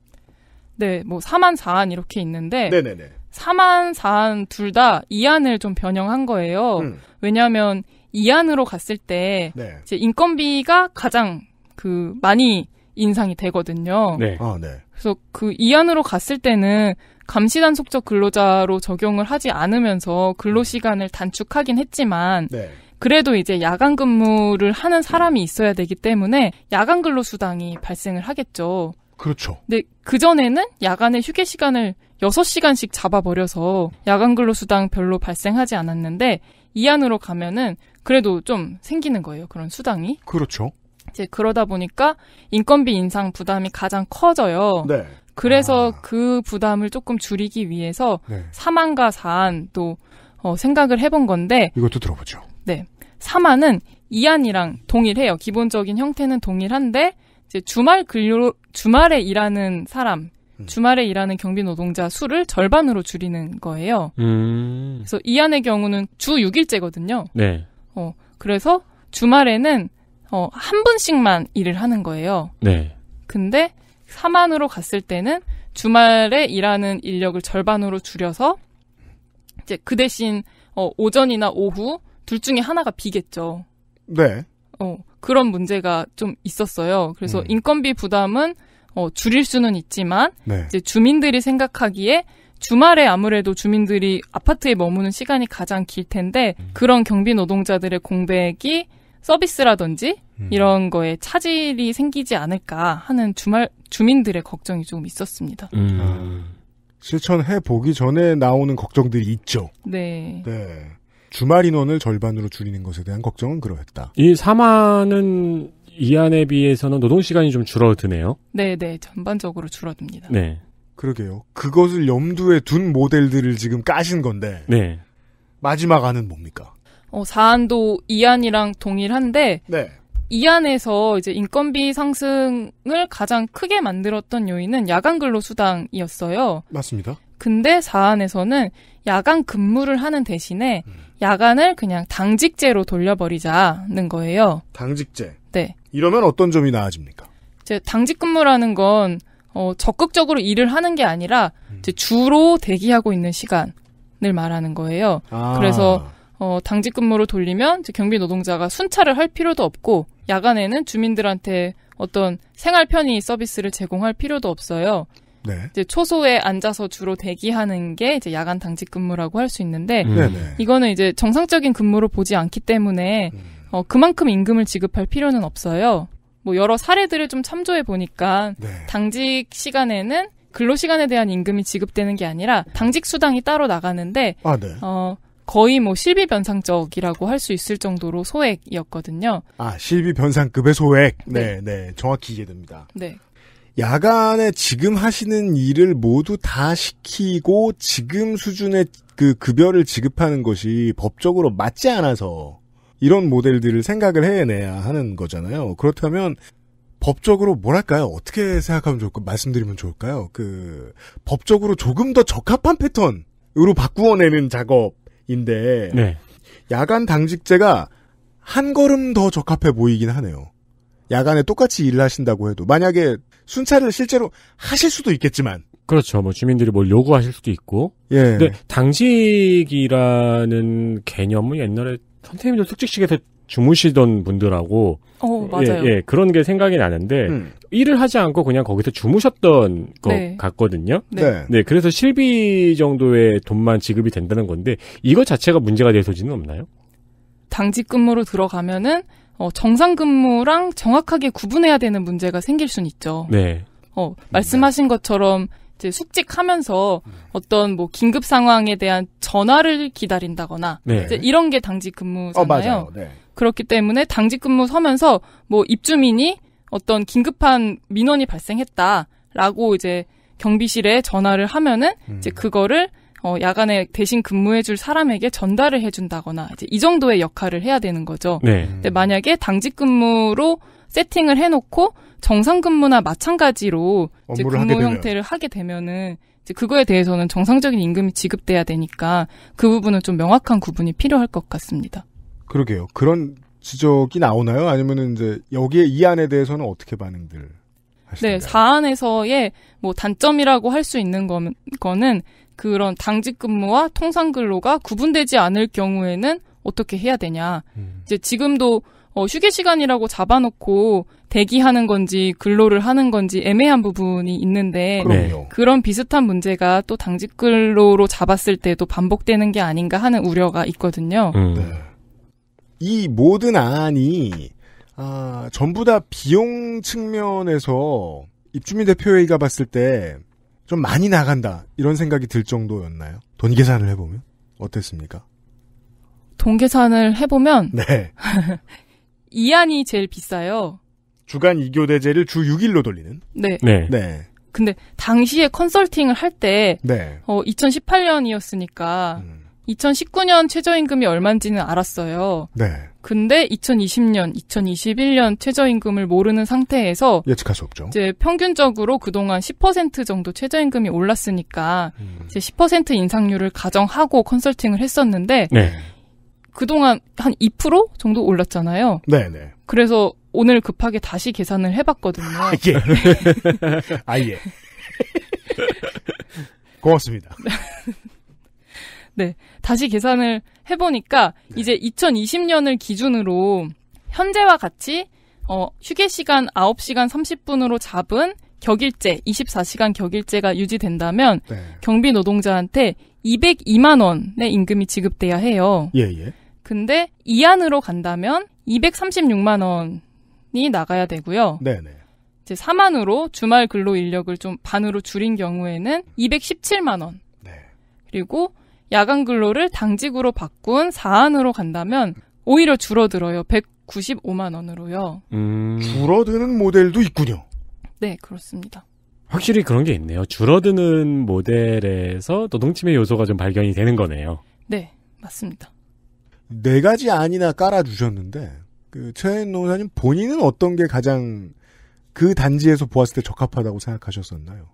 네, 뭐 4만 4안 이렇게 있는데 네네네. 4만 4안 둘 다 2안을 좀 변형한 거예요. 음. 왜냐하면 2안으로 갔을 때 네. 이제 인건비가 가장 그 많이 인상이 되거든요. 네. 아, 네. 그래서 그 2안으로 갔을 때는 감시단속적 근로자로 적용을 하지 않으면서 근로시간을 음. 단축하긴 했지만 네. 그래도 이제 야간 근무를 하는 사람이 있어야 되기 때문에 야간 근로 수당이 발생을 하겠죠. 그렇죠. 근데 그전에는 야간에 휴게 시간을 6시간씩 잡아버려서 야간 근로수당 별로 발생하지 않았는데 이 안으로 가면은 그래도 좀 생기는 거예요. 그런 수당이. 그렇죠. 이제 그러다 보니까 인건비 인상 부담이 가장 커져요. 네. 그래서 아. 그 부담을 조금 줄이기 위해서 네. 사망과사안또 어, 생각을 해본 건데 이것도 들어보죠. 네. 3안은 이안이랑 동일해요. 기본적인 형태는 동일한데 이제 주말 근로 주말에 일하는 사람 음. 주말에 일하는 경비 노동자 수를 절반으로 줄이는 거예요. 음. 그래서 이안의 경우는 주 6일째거든요. 네. 어, 그래서 주말에는 어, 한 분씩만 일을 하는 거예요. 네. 근데 3안으로 갔을 때는 주말에 일하는 인력을 절반으로 줄여서 이제 그 대신 어, 오전이나 오후 둘 중에 하나가 비겠죠. 네. 어, 그런 문제가 좀 있었어요. 그래서 음. 인건비 부담은 어, 줄일 수는 있지만 네. 이제 주민들이 생각하기에 주말에 아무래도 주민들이 아파트에 머무는 시간이 가장 길 텐데 음. 그런 경비 노동자들의 공백이 서비스라든지 음. 이런 거에 차질이 생기지 않을까 하는 주말 주민들의 걱정이 좀 있었습니다. 음. 아. 실천해 보기 전에 나오는 걱정들이 있죠. 네. 네. 주말 인원을 절반으로 줄이는 것에 대한 걱정은 그러했다. 이 사만은 이안에 비해서는 노동 시간이 좀 줄어드네요. 네, 네. 전반적으로 줄어듭니다. 네. 그러게요. 그것을 염두에 둔 모델들을 지금 까신 건데. 네. 마지막 안은 뭡니까? 어, 사안도 이안이랑 동일한데 네. 이안에서 이제 인건비 상승을 가장 크게 만들었던 요인은 야간 근로 수당이었어요. 맞습니다. 근데 사안에서는 야간 근무를 하는 대신에 음. 야간을 그냥 당직제로 돌려버리자는 거예요. 당직제. 네. 이러면 어떤 점이 나아집니까? 이제 당직 근무라는 건 어, 적극적으로 일을 하는 게 아니라 음. 이제 주로 대기하고 있는 시간을 말하는 거예요. 아. 그래서 어, 당직 근무로 돌리면 경비 노동자가 순찰을 할 필요도 없고 야간에는 주민들한테 어떤 생활 편의 서비스를 제공할 필요도 없어요. 네. 이제 초소에 앉아서 주로 대기하는 게 이제 야간 당직 근무라고 할 수 있는데 음. 네, 네. 이거는 이제 정상적인 근무로 보지 않기 때문에 음. 어, 그만큼 임금을 지급할 필요는 없어요. 뭐 여러 사례들을 좀 참조해 보니까 네. 당직 시간에는 근로 시간에 대한 임금이 지급되는 게 아니라 당직 수당이 따로 나가는데 아, 네. 어 거의 뭐 실비 변상적이라고 할 수 있을 정도로 소액이었거든요. 아 실비 변상급의 소액. 네, 네, 네 정확히 이해됩니다. 네, 야간에 지금 하시는 일을 모두 다 시키고 지금 수준의 그 급여를 지급하는 것이 법적으로 맞지 않아서 이런 모델들을 생각을 해내야 하는 거잖아요. 그렇다면 법적으로 뭐랄까요? 어떻게 생각하면 좋을까? 말씀드리면 좋을까요? 그 법적으로 조금 더 적합한 패턴으로 바꾸어내는 작업인데 네. 야간 당직제가 한 걸음 더 적합해 보이긴 하네요. 야간에 똑같이 일을 하신다고 해도 만약에 순찰을 실제로 하실 수도 있겠지만 그렇죠. 뭐 주민들이 뭘 요구하실 수도 있고. 예. 근데 당직이라는 개념은 옛날에 선생님들 숙직식에서 주무시던 분들하고 어, 예, 맞아요. 예, 예, 그런 게 생각이 나는데 음. 일을 하지 않고 그냥 거기서 주무셨던 것 네. 같거든요. 네. 네. 네 그래서 실비 정도의 돈만 지급이 된다는 건데 이것 자체가 문제가 될 소지는 없나요? 당직 근무로 들어가면은 어, 정상 근무랑 정확하게 구분해야 되는 문제가 생길 수는 있죠. 네. 어, 말씀하신 것처럼 이제 숙직하면서 어떤 뭐 긴급 상황에 대한 전화를 기다린다거나 네. 이제 이런 게 당직 근무잖아요. 어, 네. 그렇기 때문에 당직 근무 서면서 뭐 입주민이 어떤 긴급한 민원이 발생했다라고 이제 경비실에 전화를 하면은 음. 이제 그거를 어, 야간에 대신 근무해줄 사람에게 전달을 해준다거나 이제 이 정도의 역할을 해야 되는 거죠. 네. 근데 만약에 당직 근무로 세팅을 해놓고 정상 근무나 마찬가지로 이제 근무 하게 형태를 하게 되면은 이제 그거에 대해서는 정상적인 임금이 지급돼야 되니까 그 부분은 좀 명확한 구분이 필요할 것 같습니다. 그러게요. 그런 지적이 나오나요? 아니면은 이제 여기에 이 안에 대해서는 어떻게 반응들? 하시나요? 네, 사안에서의 뭐 단점이라고 할 수 있는 거는 그런 당직 근무와 통상 근로가 구분되지 않을 경우에는 어떻게 해야 되냐. 음. 이제 지금도 어, 휴게 시간이라고 잡아놓고 대기하는 건지 근로를 하는 건지 애매한 부분이 있는데 그럼요. 네. 그런 비슷한 문제가 또 당직 근로로 잡았을 때도 반복되는 게 아닌가 하는 우려가 있거든요. 음. 네. 이 모든 안이 아, 전부 다 비용 측면에서 입주민 대표회의가 봤을 때좀 많이 나간다 이런 생각이 들 정도였나요? 돈 계산을 해보면 어땠습니까? 돈 계산을 해보면 네 이안이 제일 비싸요. 주간 이교 대제를 주 6일로 돌리는 네. 네. 네. 근데 당시에 컨설팅을 할 때, 네. 어, 2018년이었으니까 음. 2019년 최저임금이 얼마인지는 알았어요. 네. 근데 2020년, 2021년 최저임금을 모르는 상태에서 예측할 수 없죠. 이제 평균적으로 그동안 10% 정도 최저임금이 올랐으니까 음. 이제 10% 인상률을 가정하고 컨설팅을 했었는데 네. 그동안 한 2% 정도 올랐잖아요. 네, 네. 그래서 오늘 급하게 다시 계산을 해 봤거든요. 예. 아 예. 아, 예. 고맙습니다. 네. 다시 계산을 해보니까 네. 이제 2020년을 기준으로 현재와 같이 어, 휴게 시간 9시간 30분으로 잡은 격일제, 24시간 격일제가 유지된다면 네. 경비 노동자한테 202만 원의 임금이 지급돼야 해요. 예, 예. 근데 이안으로 간다면 236만 원이 나가야 되고요. 네, 네. 이제 4만으로 주말 근로 인력을 좀 반으로 줄인 경우에는 217만 원. 네. 그리고 야간 근로를 당직으로 바꾼 사안으로 간다면 오히려 줄어들어요. 195만 원으로요. 음... 줄어드는 모델도 있군요. 네, 그렇습니다. 확실히 그런 게 있네요. 줄어드는 모델에서 노동침해 요소가 좀 발견이 되는 거네요. 네, 맞습니다. 네 가지 안이나 깔아주셨는데, 그, 최현 노사님 본인은 어떤 게 가장 그 단지에서 보았을 때 적합하다고 생각하셨었나요?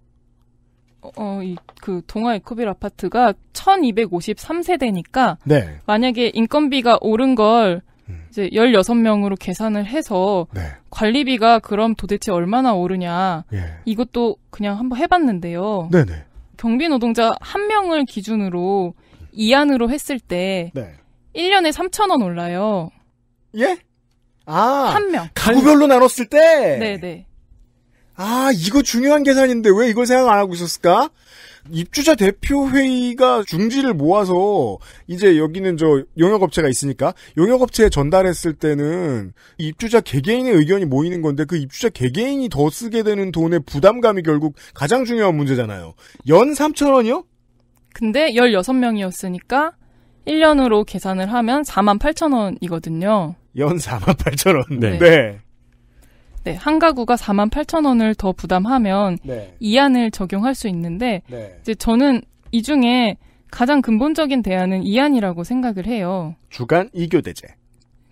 어, 이, 그, 동아 에코빌 아파트가 1253세대니까. 네. 만약에 인건비가 오른 걸 음. 이제 16명으로 계산을 해서. 네. 관리비가 그럼 도대체 얼마나 오르냐. 예. 이것도 그냥 한번 해봤는데요. 네네. 경비 노동자 1 명을 기준으로 이안으로 했을 때. 네. 1년에 3 0 0 0원 올라요. 예? 아. 한 명. 가구별로 나눴을 때? 네네. 네. 아, 이거 중요한 계산인데 왜 이걸 생각 안 하고 있었을까? 입주자 대표 회의가 중지를 모아서 이제 여기는 저 용역업체가 있으니까 용역업체에 전달했을 때는 입주자 개개인의 의견이 모이는 건데 그 입주자 개개인이 더 쓰게 되는 돈의 부담감이 결국 가장 중요한 문제잖아요. 연 3천 원이요? 근데 16명이었으니까 1년으로 계산을 하면 4만 8천 원이거든요. 연 4만 8천 원. 네. 네. 네, 한 가구가 4만 8천 원을 더 부담하면 네. 이안을 적용할 수 있는데 네. 이제 저는 이 중에 가장 근본적인 대안은 이안이라고 생각을 해요. 주간 이교대제.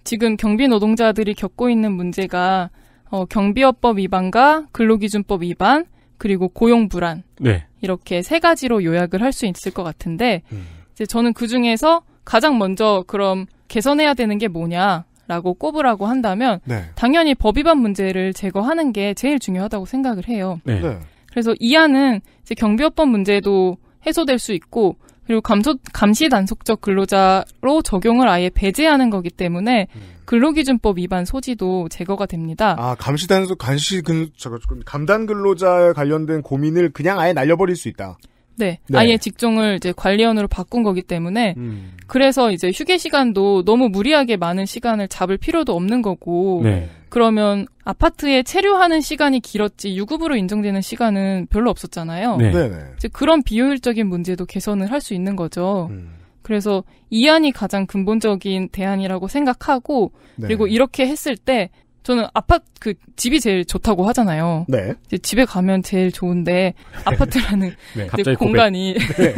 지금 경비 노동자들이 겪고 있는 문제가 어, 경비업법 위반과 근로기준법 위반 그리고 고용 불안 네. 이렇게 세 가지로 요약을 할 수 있을 것 같은데 음. 이제 저는 그 중에서 가장 먼저 그럼 개선해야 되는 게 뭐냐 라고 꼽으라고 한다면 네. 당연히 법 위반 문제를 제거하는 게 제일 중요하다고 생각을 해요. 네. 네. 그래서 이하는 이제 경비업법 문제도 해소될 수 있고 그리고 감소, 감시 단속적 근로자로 적용을 아예 배제하는 거기 때문에 음. 근로기준법 위반 소지도 제거가 됩니다. 아 감시 단속 감시 근 잠깐 감단 근로자 에 관련된 고민을 그냥 아예 날려버릴 수 있다. 네. 네. 아예 직종을 이제 관리원으로 바꾼 거기 때문에 음. 그래서 이제 휴게 시간도 너무 무리하게 많은 시간을 잡을 필요도 없는 거고 네. 그러면 아파트에 체류하는 시간이 길었지 유급으로 인정되는 시간은 별로 없었잖아요. 네. 네, 네. 이제 그런 비효율적인 문제도 개선을 할 수 있는 거죠. 음. 그래서 이안이 가장 근본적인 대안이라고 생각하고 네. 그리고 이렇게 했을 때 저는 아파트 그 집이 제일 좋다고 하잖아요. 네. 집에 가면 제일 좋은데 아파트라는 네. 공간이 네.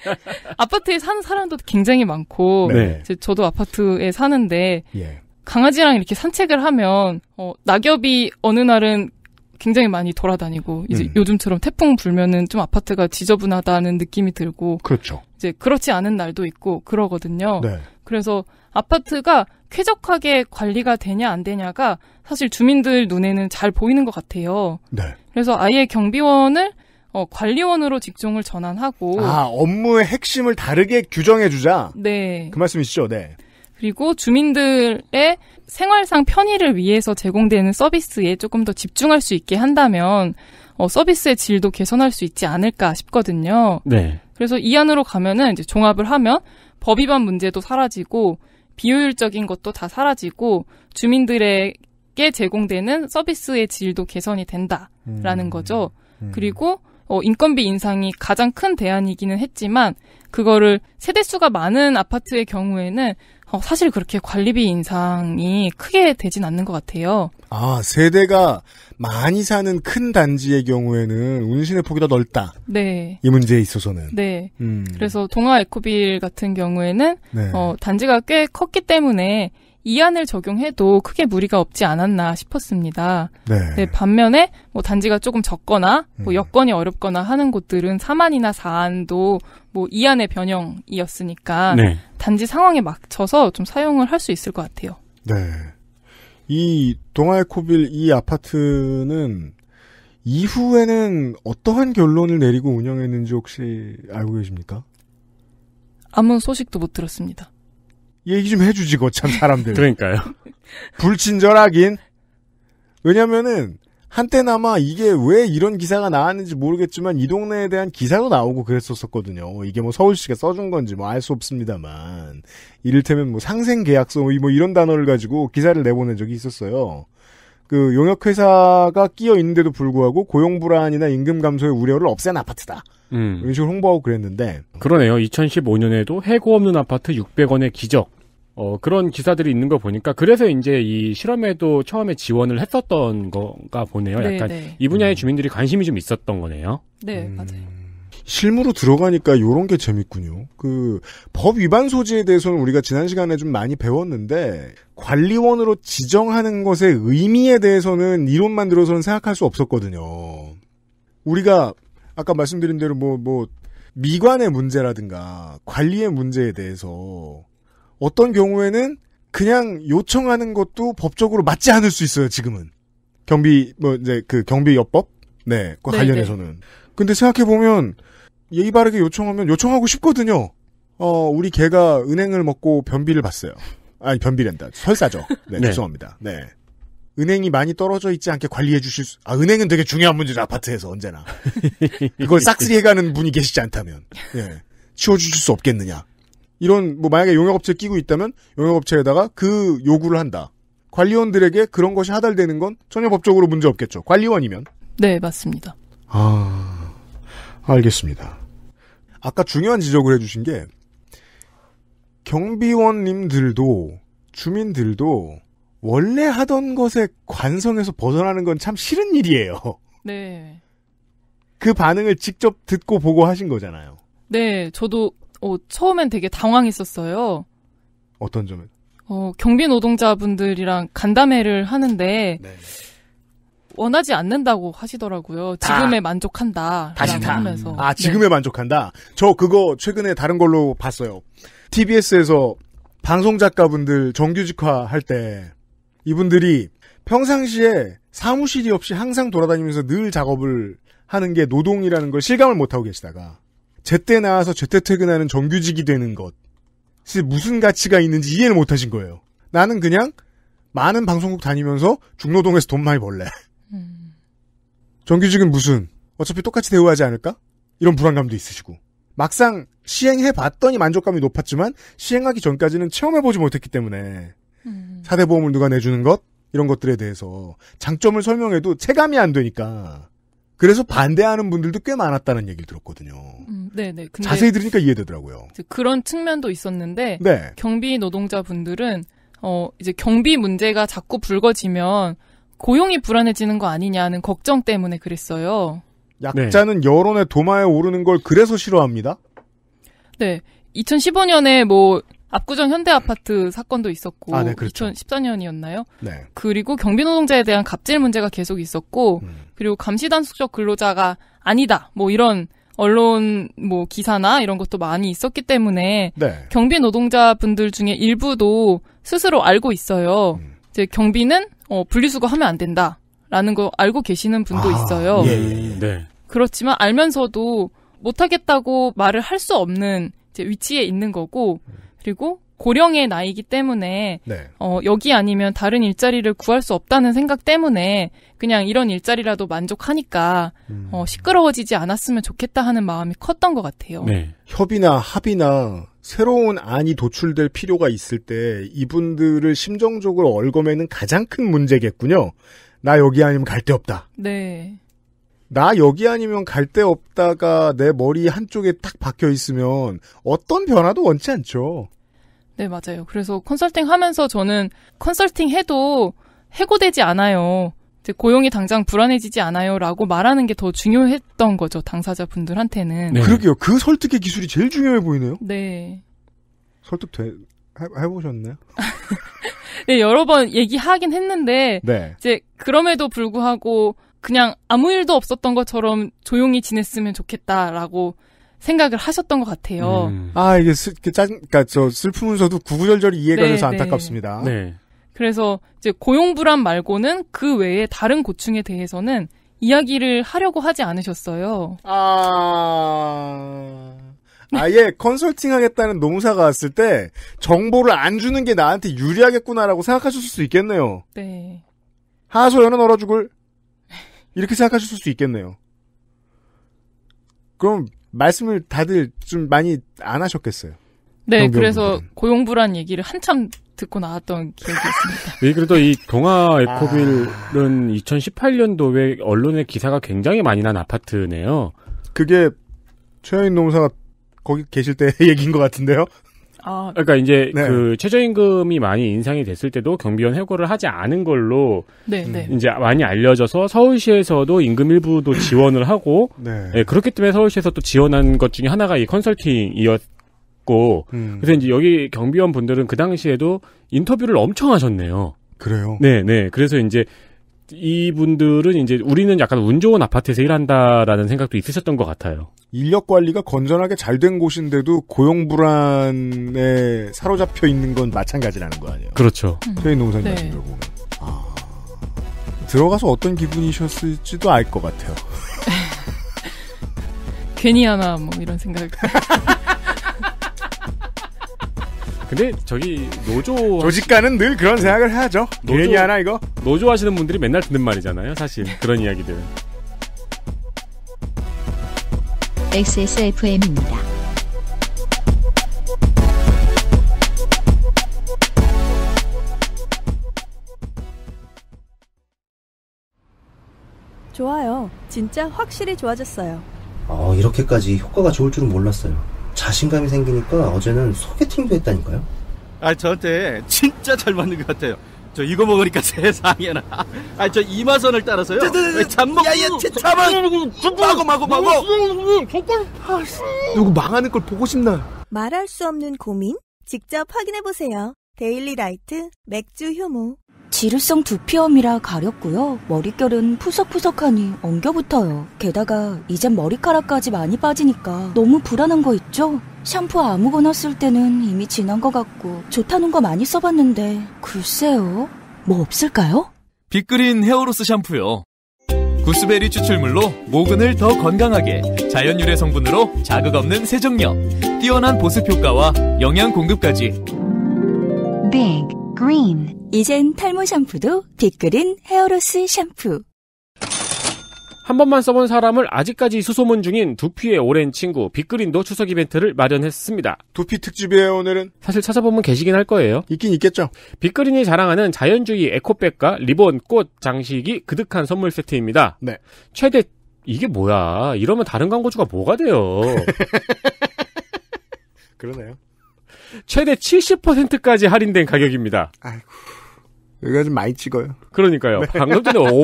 아파트에 사는 사람도 굉장히 많고 네. 저도 아파트에 사는데 예. 강아지랑 이렇게 산책을 하면 어, 낙엽이 어느 날은 굉장히 많이 돌아다니고 이제 음. 요즘처럼 태풍 불면은 좀 아파트가 지저분하다는 느낌이 들고 그렇죠. 이제 그렇지 않은 날도 있고 그러거든요. 네. 그래서 아파트가 쾌적하게 관리가 되냐 안 되냐가 사실 주민들 눈에는 잘 보이는 것 같아요. 네. 그래서 아예 경비원을 어, 관리원으로 직종을 전환하고 아 업무의 핵심을 다르게 규정해주자. 네. 그 말씀이시죠, 네. 그리고 주민들의 생활상 편의를 위해서 제공되는 서비스에 조금 더 집중할 수 있게 한다면 어, 서비스의 질도 개선할 수 있지 않을까 싶거든요. 네. 그래서 이 안으로 가면은 이제 종합을 하면 법 위반 문제도 사라지고 비효율적인 것도 다 사라지고 주민들에게 제공되는 서비스의 질도 개선이 된다라는 음. 거죠. 음. 그리고 어, 인건비 인상이 가장 큰 대안이기는 했지만 그거를 세대수가 많은 아파트의 경우에는 어, 사실 그렇게 관리비 인상이 크게 되진 않는 것 같아요. 아, 세대가 많이 사는 큰 단지의 경우에는 운신의 폭이 더 넓다. 네. 이 문제에 있어서는. 네. 음. 그래서 동아 에코빌 같은 경우에는 네. 어, 단지가 꽤 컸기 때문에 이안을 적용해도 크게 무리가 없지 않았나 싶었습니다. 네. 네 반면에 뭐 단지가 조금 적거나 뭐 음. 여건이 어렵거나 하는 곳들은 3안이나 4안도 뭐 이안의 변형이었으니까 네. 단지 상황에 맞춰서 좀 사용을 할 수 있을 것 같아요. 네. 이 동아의 코빌 이 아파트는 이후에는 어떠한 결론을 내리고 운영했는지 혹시 알고 계십니까? 아무 소식도 못 들었습니다. 얘기 좀 해주지, 거참 사람들. 그러니까요. 불친절하긴. 왜냐면은 한때나마 이게 왜 이런 기사가 나왔는지 모르겠지만 이 동네에 대한 기사도 나오고 그랬었었거든요. 이게 뭐 서울시가 써준 건지 뭐 알 수 없습니다만 이를테면 뭐 상생계약서 뭐, 뭐 이런 단어를 가지고 기사를 내보낸 적이 있었어요. 그 용역회사가 끼어 있는데도 불구하고 고용 불안이나 임금 감소의 우려를 없앤 아파트다. 음. 이런 식으로 홍보하고 그랬는데 그러네요. 2015년에도 해고 없는 아파트 600원의 기적 어, 그런 기사들이 있는 거 보니까 그래서 이제 이 실험에도 처음에 지원을 했었던 건가 보네요. 네, 약간 네. 이 분야의 음. 주민들이 관심이 좀 있었던 거네요. 네, 음... 맞아요. 실무로 들어가니까 요런 게 재밌군요. 그 법 위반 소지에 대해서는 우리가 지난 시간에 좀 많이 배웠는데 관리원으로 지정하는 것의 의미에 대해서는 이론만 들어서는 생각할 수 없었거든요. 우리가 아까 말씀드린 대로 뭐뭐 뭐 미관의 문제라든가 관리의 문제에 대해서 어떤 경우에는 그냥 요청하는 것도 법적으로 맞지 않을 수 있어요, 지금은. 경비, 뭐, 이제 그 경비여법? 네, 그 관련해서는. 근데 생각해보면 예의 바르게 요청하면 요청하고 싶거든요. 어, 우리 개가 은행을 먹고 변비를 봤어요. 아니, 변비랜다. 설사죠. 네, 네. 죄송합니다. 네. 은행이 많이 떨어져 있지 않게 관리해 주실 수, 아, 은행은 되게 중요한 문제죠. 아파트에서 언제나. 이걸 싹쓸이 해가는 분이 계시지 않다면. 예. 치워주실 수 없겠느냐. 이런 뭐 만약에 용역업체 끼고 있다면 용역업체에다가 그 요구를 한다. 관리원들에게 그런 것이 하달되는 건 전혀 법적으로 문제 없겠죠. 관리원이면. 네, 맞습니다. 아, 알겠습니다. 아까 중요한 지적을 해주신 게 경비원님들도 주민들도 원래 하던 것에 관성에서 벗어나는 건 참 싫은 일이에요. 네. 그 반응을 직접 듣고 보고 하신 거잖아요. 네, 저도 어, 처음엔 되게 당황했었어요. 어떤 점에? 어, 경비 노동자분들이랑 간담회를 하는데 네, 네. 원하지 않는다고 하시더라고요. 지금에 아, 만족한다. 다시 다. 하면서. 아, 네. 지금에 네. 만족한다. 저 그거 최근에 다른 걸로 봤어요. TBS에서 방송 작가분들 정규직화 할 때 이분들이 평상시에 사무실이 없이 항상 돌아다니면서 늘 작업을 하는 게 노동이라는 걸 실감을 못 하고 계시다가 제때 나와서 제때 퇴근하는 정규직이 되는 것이 무슨 가치가 있는지 이해를 못 하신 거예요. 나는 그냥 많은 방송국 다니면서 중노동에서 돈 많이 벌래. 음. 정규직은 무슨 어차피 똑같이 대우하지 않을까? 이런 불안감도 있으시고 막상 시행해 봤더니 만족감이 높았지만 시행하기 전까지는 체험해 보지 못했기 때문에 음. 사대 보험을 누가 내주는 것 이런 것들에 대해서 장점을 설명해도 체감이 안 되니까 그래서 반대하는 분들도 꽤 많았다는 얘기를 들었거든요. 음, 네네. 네. 자세히 들으니까 이해되더라고요. 그런 측면도 있었는데 네. 경비 노동자분들은 어 이제 경비 문제가 자꾸 불거지면 고용이 불안해지는 거 아니냐는 걱정 때문에 그랬어요. 약자는 네. 여론의 도마에 오르는 걸 그래서 싫어합니다. 네. 2015년에 뭐 압구정 현대아파트 사건도 있었고 아, 네, 그렇죠. 2014년이었나요? 네. 그리고 경비노동자에 대한 갑질 문제가 계속 있었고 음. 그리고 감시단속적 근로자가 아니다. 뭐 이런 언론 뭐 기사나 이런 것도 많이 있었기 때문에 네. 경비 노동자분들 중에 일부도 스스로 알고 있어요. 음. 이제 경비는 어, 분리수거하면 안 된다라는 거 알고 계시는 분도 아, 있어요. 예, 예, 예. 네. 그렇지만 알면서도 못하겠다고 말을 할 수 없는 이제 위치에 있는 거고 그리고 고령의 나이기 때문에 네. 어, 여기 아니면 다른 일자리를 구할 수 없다는 생각 때문에 그냥 이런 일자리라도 만족하니까 음. 어, 시끄러워지지 않았으면 좋겠다 하는 마음이 컸던 것 같아요. 네. 협의나 합의나 새로운 안이 도출될 필요가 있을 때 이분들을 심정적으로 얽어매는 가장 큰 문제겠군요. 나 여기 아니면 갈 데 없다. 네. 나 여기 아니면 갈 데 없다가 내 머리 한쪽에 딱 박혀 있으면 어떤 변화도 원치 않죠. 네, 맞아요. 그래서 컨설팅 하면서 저는 컨설팅 해도 해고되지 않아요. 고용이 당장 불안해지지 않아요라고 말하는 게 더 중요했던 거죠 당사자분들한테는. 네. 그러게요. 그 설득의 기술이 제일 중요해 보이네요. 네. 설득 돼 해, 보셨나요 네 여러 번 얘기하긴 했는데 네. 이제 그럼에도 불구하고 그냥 아무 일도 없었던 것처럼 조용히 지냈으면 좋겠다라고 생각을 하셨던 것 같아요. 음. 아 이게 슬, 짜, 그 그러니까 저 슬프면서도 구구절절 이해가 네, 돼서 네. 안타깝습니다. 네. 그래서 이제 고용 불안 말고는 그 외에 다른 고충에 대해서는 이야기를 하려고 하지 않으셨어요. 아. 아예 컨설팅 하겠다는 농사가 왔을 때 정보를 안 주는 게 나한테 유리하겠구나라고 생각하셨을 수 있겠네요. 네. 하소연은 얼어 죽을 이렇게 생각하셨을 수 있겠네요. 그럼 말씀을 다들 좀 많이 안 하셨겠어요. 네, 그래서 분 고용부란 얘기를 한참 듣고 나왔던 기억이 있습니다. 예, 그래도 이 동아 에코빌은 아... 2018년도에 언론의 기사가 굉장히 많이 난 아파트네요. 그게 최현인 농사가 거기 계실 때 얘기인 것 같은데요? 아, 그러니까 이제 네. 그 최저임금이 많이 인상이 됐을 때도 경비원 해고를 하지 않은 걸로 네, 네. 음. 이제 많이 알려져서 서울시에서도 임금 일부도 지원을 하고 네. 예, 그렇기 때문에 서울시에서 또 지원한 것 중에 하나가 이 컨설팅이었고 음. 그래서 이제 여기 경비원 분들은 그 당시에도 인터뷰를 엄청 하셨네요. 그래요. 네, 네. 그래서 이제 이분들은 이제 우리는 약간 운 좋은 아파트에서 일한다라는 생각도 있으셨던 것 같아요. 인력 관리가 건전하게 잘 된 곳인데도 고용 불안에 사로잡혀 있는 건 마찬가지라는 거 아니에요? 그렇죠. 저희 음. 농사인 네. 같은 경우 아, 들어가서 어떤 기분이셨을지도 알 것 같아요. 괜히 하나 뭐 이런 생각. 근데 저기 노조 조직가는 늘 그런 네. 생각을 해야죠. 노조 하나 이거 노조 하시는 분들이 맨날 듣는 말이잖아요. 사실 그런 이야기들. XSFM입니다. 좋아요. 진짜 확실히 좋아졌어요. 어, 이렇게까지 효과가 좋을 줄은 몰랐어요. 자신감이 생기니까 어제는 소개팅도 했다니까요. 아 저한테 진짜 잘 맞는 것 같아요. 저 이거 먹으니까 세상에나. 아저 이마선을 따라서요. 잠먹. 야야 잠은 마고 마고 마고. 아, 누구 망하는 걸 보고 싶나? 말할 수 없는 고민 직접 확인해 보세요. 데일리 라이트 맥주 효모. 지루성 두피염이라 가렵고요. 머릿결은 푸석푸석하니 엉겨붙어요. 게다가 이젠 머리카락까지 많이 빠지니까 너무 불안한 거 있죠? 샴푸 아무거나 쓸 때는 이미 지난 것 같고 좋다는 거 많이 써봤는데 글쎄요. 뭐 없을까요? 빅그린 헤어로스 샴푸요. 구스베리 추출물로 모근을 더 건강하게 자연 유래 성분으로 자극 없는 세정력, 뛰어난 보습 효과와 영양 공급까지. 빅 green. 이젠 탈모 샴푸도 빅그린 헤어로스 샴푸. 한 번만 써본 사람을 아직까지 수소문 중인 두피의 오랜 친구 빅그린도 추석 이벤트를 마련했습니다. 두피 특집이에요 오늘은. 사실 찾아보면 계시긴 할 거예요. 있긴 있겠죠. 빅그린이 자랑하는 자연주의 에코백과 리본, 꽃, 장식이 그득한 선물 세트입니다. 네. 최대 이게 뭐야? 이러면 다른 광고주가 뭐가 돼요? 그러네요. 최대 70%까지 할인된 가격입니다. 아이고. 여기가 좀 많이 찍어요. 그러니까요. 네. 방금 전에 5,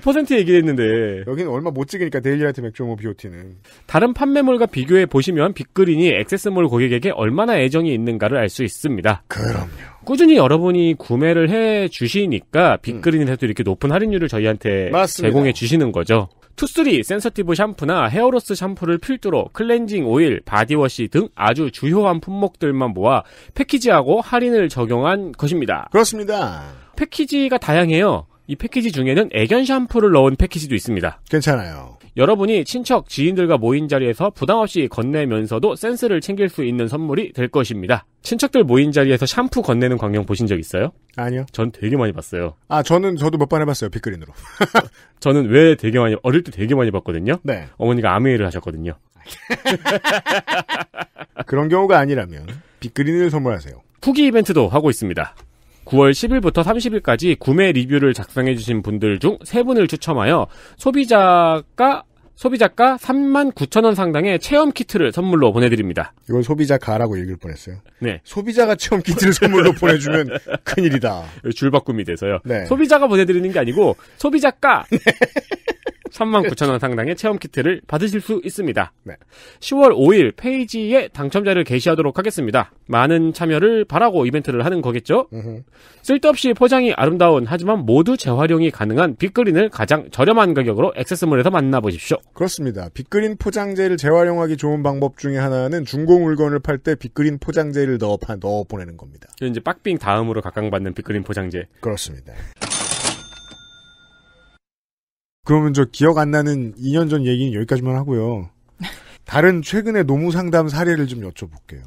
5% 얘기했는데. 여기는 얼마 못 찍으니까 데일리라이트 맥주모 BOT는. 다른 판매물과 비교해 보시면 빅그린이 액세스몰 고객에게 얼마나 애정이 있는가를 알 수 있습니다. 그럼요. 꾸준히 여러분이 구매를 해 주시니까 빅그린에서도 이렇게 높은 할인율을 저희한테 제공해 주시는 거죠. 투쓰리 센서티브 샴푸나 헤어로스 샴푸를 필두로 클렌징 오일, 바디워시 등 아주 주요한 품목들만 모아 패키지하고 할인을 적용한 것입니다. 그렇습니다. 패키지가 다양해요. 이 패키지 중에는 애견 샴푸를 넣은 패키지도 있습니다. 괜찮아요. 여러분이 친척, 지인들과 모인 자리에서 부담 없이 건네면서도 센스를 챙길 수 있는 선물이 될 것입니다. 친척들 모인 자리에서 샴푸 건네는 광경 보신 적 있어요? 아니요. 전 되게 많이 봤어요. 아, 저는 저도 몇 번 해봤어요. 빅그린으로. 저는 왜 되게 많이, 어릴 때 되게 많이 봤거든요. 네. 어머니가 아메이를 하셨거든요. 그런 경우가 아니라면 빅그린을 선물하세요. 후기 이벤트도 하고 있습니다. 9월 10일부터 30일까지 구매 리뷰를 작성해주신 분들 중 3분을 추첨하여 소비자가 소비자가 3만 9천 원 상당의 체험 키트를 선물로 보내드립니다. 이건 소비자 가라고 읽을 뻔했어요. 네. 소비자가 체험 키트를 선물로 보내주면 큰일이다. 줄바꿈이 돼서요. 네. 소비자가 보내드리는 게 아니고 소비자가 네. 39,000원 상당의 체험 키트를 받으실 수 있습니다. 네. 10월 5일 페이지에 당첨자를 게시하도록 하겠습니다. 많은 참여를 바라고 이벤트를 하는 거겠죠? 으흠. 쓸데없이 포장이 아름다운 하지만 모두 재활용이 가능한 빅그린을 가장 저렴한 가격으로 액세스몰에서 만나보십시오. 그렇습니다. 빅그린 포장재를 재활용하기 좋은 방법 중에 하나는 중고 물건을 팔 때 빅그린 포장재를 넣어, 넣어 보내는 겁니다. 이제 빡빙 다음으로 각광받는 빅그린 포장재. 그렇습니다. 그러면 저 기억 안 나는 2년 전 얘기는 여기까지만 하고요. 다른 최근의 노무 상담 사례를 좀 여쭤볼게요.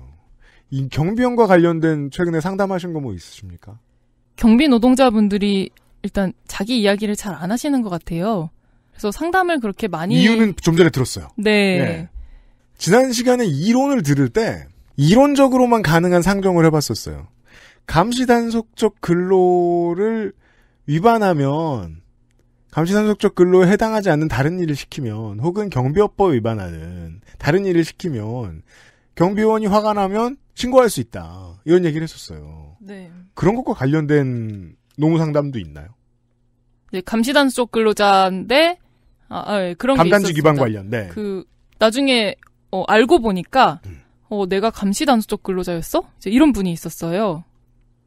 이 경비원과 관련된 최근에 상담하신 거 뭐 있으십니까? 경비 노동자분들이 일단 자기 이야기를 잘 안 하시는 것 같아요. 그래서 상담을 그렇게 많이 이유는 좀 전에 들었어요. 네. 네. 지난 시간에 이론을 들을 때 이론적으로만 가능한 상정을 해봤었어요. 감시단속적 근로를 위반하면 감시산속적 근로에 해당하지 않는 다른 일을 시키면 혹은 경비업법 위반하는 다른 일을 시키면 경비원이 화가 나면 신고할 수 있다 이런 얘기를 했었어요. 네. 그런 것과 관련된 노무 상담도 있나요? 네, 감시단속 근로자인데 아, 아 네, 그런 감단직 위반 관련. 네. 그 나중에 어, 알고 보니까 음. 어, 내가 감시단속적 근로자였어? 이런 분이 있었어요.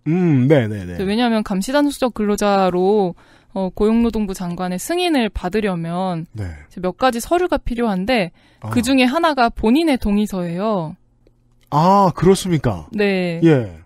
음, 네, 네, 네. 네 왜냐하면 감시단속적 근로자로 어, 고용노동부 장관의 승인을 받으려면 네. 몇 가지 서류가 필요한데 아. 그 중에 하나가 본인의 동의서예요. 아 그렇습니까? 네. 예.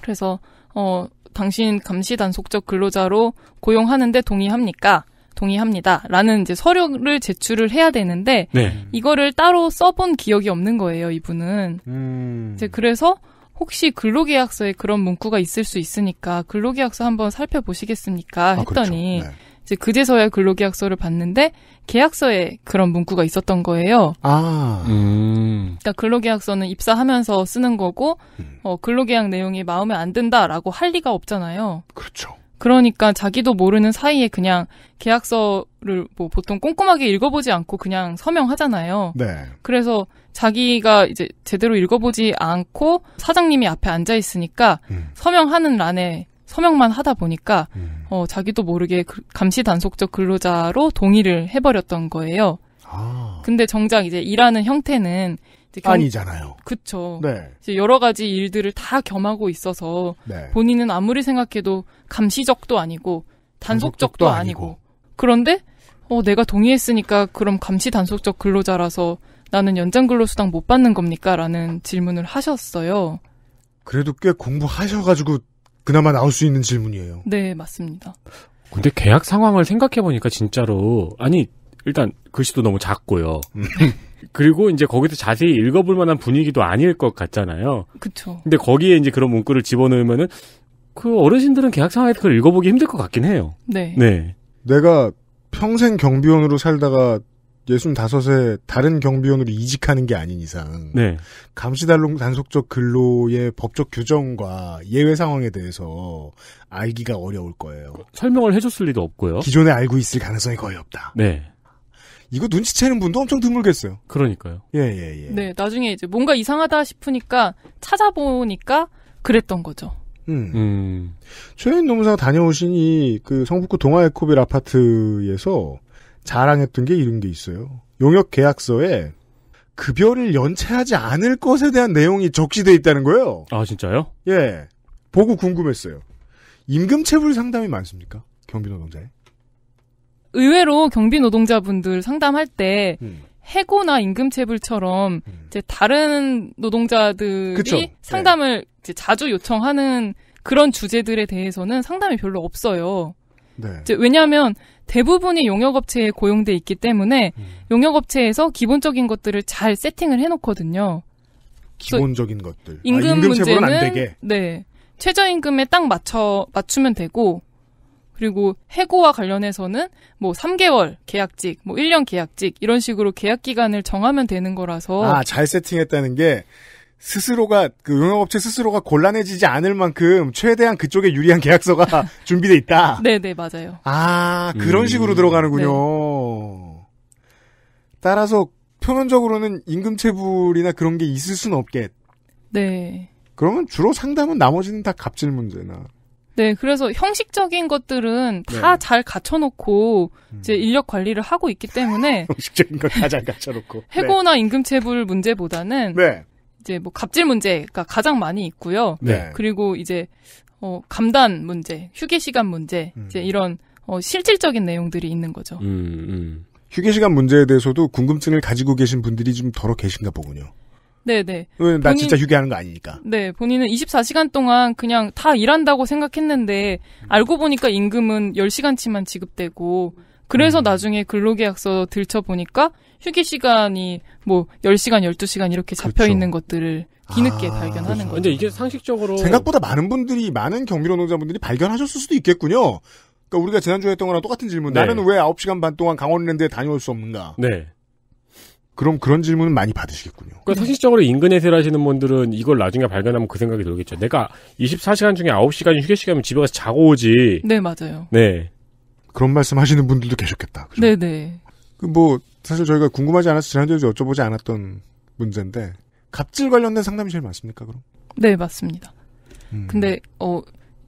그래서 어 당신 감시 단속적 근로자로 고용하는데 동의합니까? 동의합니다.라는 이제 서류를 제출을 해야 되는데 네. 이거를 따로 써본 기억이 없는 거예요 이분은. 음. 이제 그래서 혹시 근로계약서에 그런 문구가 있을 수 있으니까 근로계약서 한번 살펴보시겠습니까? 했더니 아, 그렇죠. 네. 이제 그제서야 근로계약서를 봤는데 계약서에 그런 문구가 있었던 거예요. 아, 음. 그러니까 근로계약서는 입사하면서 쓰는 거고 음. 어, 근로계약 내용이 마음에 안 든다라고 할 리가 없잖아요. 그렇죠. 그러니까 자기도 모르는 사이에 그냥 계약서를 뭐 보통 꼼꼼하게 읽어보지 않고 그냥 서명하잖아요. 네. 그래서 자기가 이제 제대로 읽어보지 않고 사장님이 앞에 앉아 있으니까 음. 서명하는 란에 서명만 하다 보니까 음. 어, 자기도 모르게 그, 감시 단속적 근로자로 동의를 해버렸던 거예요. 아. 근데 정작 이제 일하는 형태는 경... 그 아니잖아요. 그쵸. 네. 이제 여러 가지 일들을 다 겸하고 있어서 네. 본인은 아무리 생각해도 감시적도 아니고 단속적도, 아니고. 아니고. 그런데 어 내가 동의했으니까 그럼 감시 단속적 근로자라서 나는 연장 근로수당 못 받는 겁니까라는 질문을 하셨어요. 그래도 꽤 공부하셔가지고 그나마 나올 수 있는 질문이에요. 네, 맞습니다. 근데 계약 상황을 생각해보니까 진짜로, 아니, 일단 글씨도 너무 작고요. 음. 그리고 이제 거기서 자세히 읽어볼 만한 분위기도 아닐 것 같잖아요. 그렇죠. 근데 거기에 이제 그런 문구를 집어넣으면은 그 어르신들은 계약 상황에서 그걸 읽어보기 힘들 것 같긴 해요. 네. 네. 내가 평생 경비원으로 살다가 6 5세 다른 경비원으로 이직하는 게 아닌 이상 네. 감시달롱 단속적 근로의 법적 규정과 예외 상황에 대해서 알기가 어려울 거예요. 설명을 해줬을 리도 없고요. 기존에 알고 있을 가능성이 거의 없다. 네. 이거 눈치채는 분도 엄청 드물겠어요. 그러니까요. 예, 예, 예. 네, 나중에 이제 뭔가 이상하다 싶으니까 찾아보니까 그랬던 거죠. 음. 음. 최인 노무사가 다녀오신 이그 성북구 동아에코빌 아파트에서 자랑했던 게 이런 게 있어요. 용역 계약서에 급여를 연체하지 않을 것에 대한 내용이 적시돼 있다는 거예요. 아, 진짜요? 예. 보고 궁금했어요. 임금 체불 상담이 많습니까? 경비노동자에? 의외로 경비 노동자분들 상담할 때 음. 해고나 임금체불처럼 음. 이제 다른 노동자들이 그쵸. 네. 상담을 네. 이제 자주 요청하는 그런 주제들에 대해서는 상담이 별로 없어요. 네. 이제 왜냐하면 대부분이 용역업체에 고용돼 있기 때문에 음. 용역업체에서 기본적인 것들을 잘 세팅을 해놓거든요. 기본적인 것들. 임금, 아, 임금 문제는 안 되게. 네 최저임금에 딱 맞춰 맞추면 되고 그리고 해고와 관련해서는 뭐 3개월 계약직, 뭐 1년 계약직 이런 식으로 계약 기간을 정하면 되는 거라서 아, 잘 세팅했다는 게 스스로가 그 용역업체 스스로가 곤란해지지 않을 만큼 최대한 그쪽에 유리한 계약서가 준비돼 있다. 네, 네, 맞아요. 아, 그런 음. 식으로 들어가는군요. 네. 따라서 표면적으로는 임금체불이나 그런 게 있을 수는 없겠. 네. 그러면 주로 상담은 나머지는 다 갑질 문제나 네, 그래서 형식적인 것들은 다잘 네. 갖춰놓고 음. 이제 인력 관리를 하고 있기 때문에 형식적인 건다잘 갖춰놓고 네. 해고나 네. 임금 체불 문제보다는 네. 이제 뭐 갑질 문제가 가장 많이 있고요. 네. 그리고 이제 어, 감단 문제, 휴게 시간 문제 음. 이제 이런 어, 실질적인 내용들이 있는 거죠. 음, 음. 휴게 시간 문제에 대해서도 궁금증을 가지고 계신 분들이 좀 더러 계신가 보군요. 네네. 나 본인, 진짜 휴게하는 거 아니니까. 네, 본인은 24시간 동안 그냥 다 일한다고 생각했는데 알고 보니까 임금은 10시간치만 지급되고 그래서 음. 나중에 근로계약서 들춰보니까 휴게 시간이 뭐 10시간, 12시간 이렇게 잡혀 그렇죠. 있는 것들을 뒤늦게 아, 발견하는 그렇죠. 거죠. 근데 이게 상식적으로 생각보다 많은 분들이 많은 경비로농동자분들이 발견하셨을 수도 있겠군요. 그러니까 우리가 지난주에 했던 거랑 똑같은 질문. 네. 나는 왜 9시간 반 동안 강원랜드에 다녀올 수 없는가? 네. 그럼 그런 질문은 많이 받으시겠군요. 그러니까 사실적으로 인근 해세를 시는 분들은 이걸 나중에 발견하면 그 생각이 들겠죠. 내가 24시간 중에 9시간 휴게 시간이면 집에 가서 자고 오지. 네, 맞아요. 네. 그런 말씀 하시는 분들도 계셨겠다. 그죠? 네네. 네. 그 뭐, 사실 저희가 궁금하지 않아서 지난주에 여쭤보지 않았던 문제인데, 갑질 관련된 상담이 제일 많습니까, 그럼? 네, 맞습니다. 음. 근데, 어,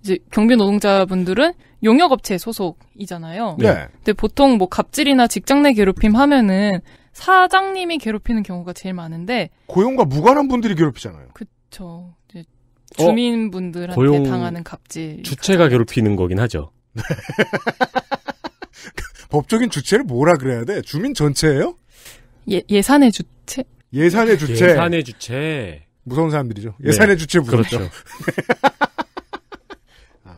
이제 경비 노동자분들은 용역업체 소속이잖아요. 네. 근데 보통 뭐 갑질이나 직장 내 괴롭힘 하면은 사장님이 괴롭히는 경우가 제일 많은데 고용과 무관한 분들이 괴롭히잖아요. 그렇죠. 주민분들한테 어? 당하는 갑질. 주체가 괴롭히는 거긴 하죠. 법적인 주체를 뭐라 그래야 돼? 주민 전체예요? 예, 예산의 주체? 예산의 주체. 예산의 주체. 무서운 사람들이죠. 네. 예산의 네. 주체 무섭죠. 그렇죠. 아,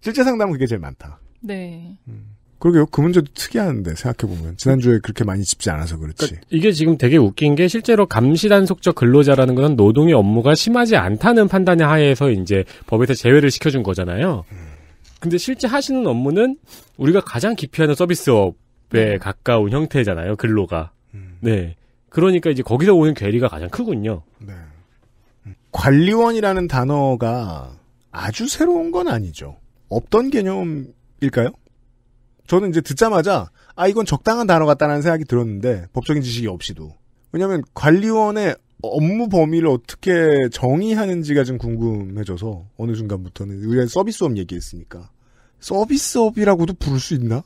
실제 상담은 그게 제일 많다. 네. 음. 그러게요. 그 문제도 특이한데 생각해보면 지난주에 그렇게 많이 짚지 않아서 그렇지. 그러니까 이게 지금 되게 웃긴 게 실제로 감시단속적 근로자라는 것은 노동의 업무가 심하지 않다는 판단이 하에서 이제 법에서 제외를 시켜준 거잖아요. 음. 근데 실제 하시는 업무는 우리가 가장 기피하는 서비스업에 네. 가까운 형태잖아요. 근로가. 음. 네. 그러니까 이제 거기서 오는 괴리가 가장 크군요. 네. 음. 관리원이라는 단어가 아주 새로운 건 아니죠. 없던 개념일까요? 저는 이제 듣자마자 아 이건 적당한 단어 같다는 라 생각이 들었는데 법적인 지식이 없이도 왜냐하면 관리원의 업무 범위를 어떻게 정의하는지가 좀 궁금해져서 어느 순간부터는 우리가 서비스업 얘기했으니까 서비스업이라고도 부를 수 있나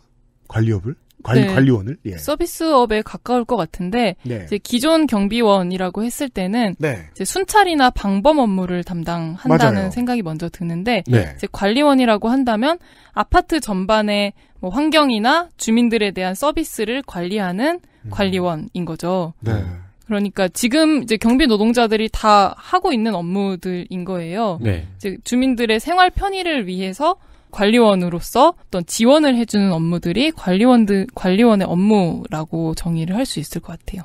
관리업을? 관리, 네. 관리원을 예. 서비스업에 가까울 것 같은데 네. 이제 기존 경비원이라고 했을 때는 네. 이제 순찰이나 방범 업무를 담당한다는 맞아요. 생각이 먼저 드는데 네. 이제 관리원이라고 한다면 아파트 전반의 뭐 환경이나 주민들에 대한 서비스를 관리하는 음. 관리원인 거죠. 네. 그러니까 지금 이제 경비 노동자들이 다 하고 있는 업무들인 거예요. 네. 이제 주민들의 생활 편의를 위해서 관리원으로서 어떤 지원을 해주는 업무들이 관리원들 관리원의 업무라고 정의를 할 수 있을 것 같아요.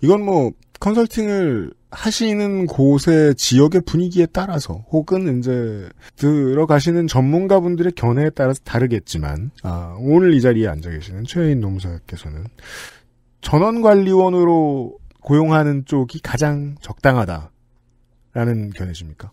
이건 뭐 컨설팅을 하시는 곳의 지역의 분위기에 따라서 혹은 이제 들어가시는 전문가분들의 견해에 따라서 다르겠지만 아, 오늘 이 자리에 앉아 계시는 최혜인 농사께서는 전원관리원으로 고용하는 쪽이 가장 적당하다라는 견해십니까?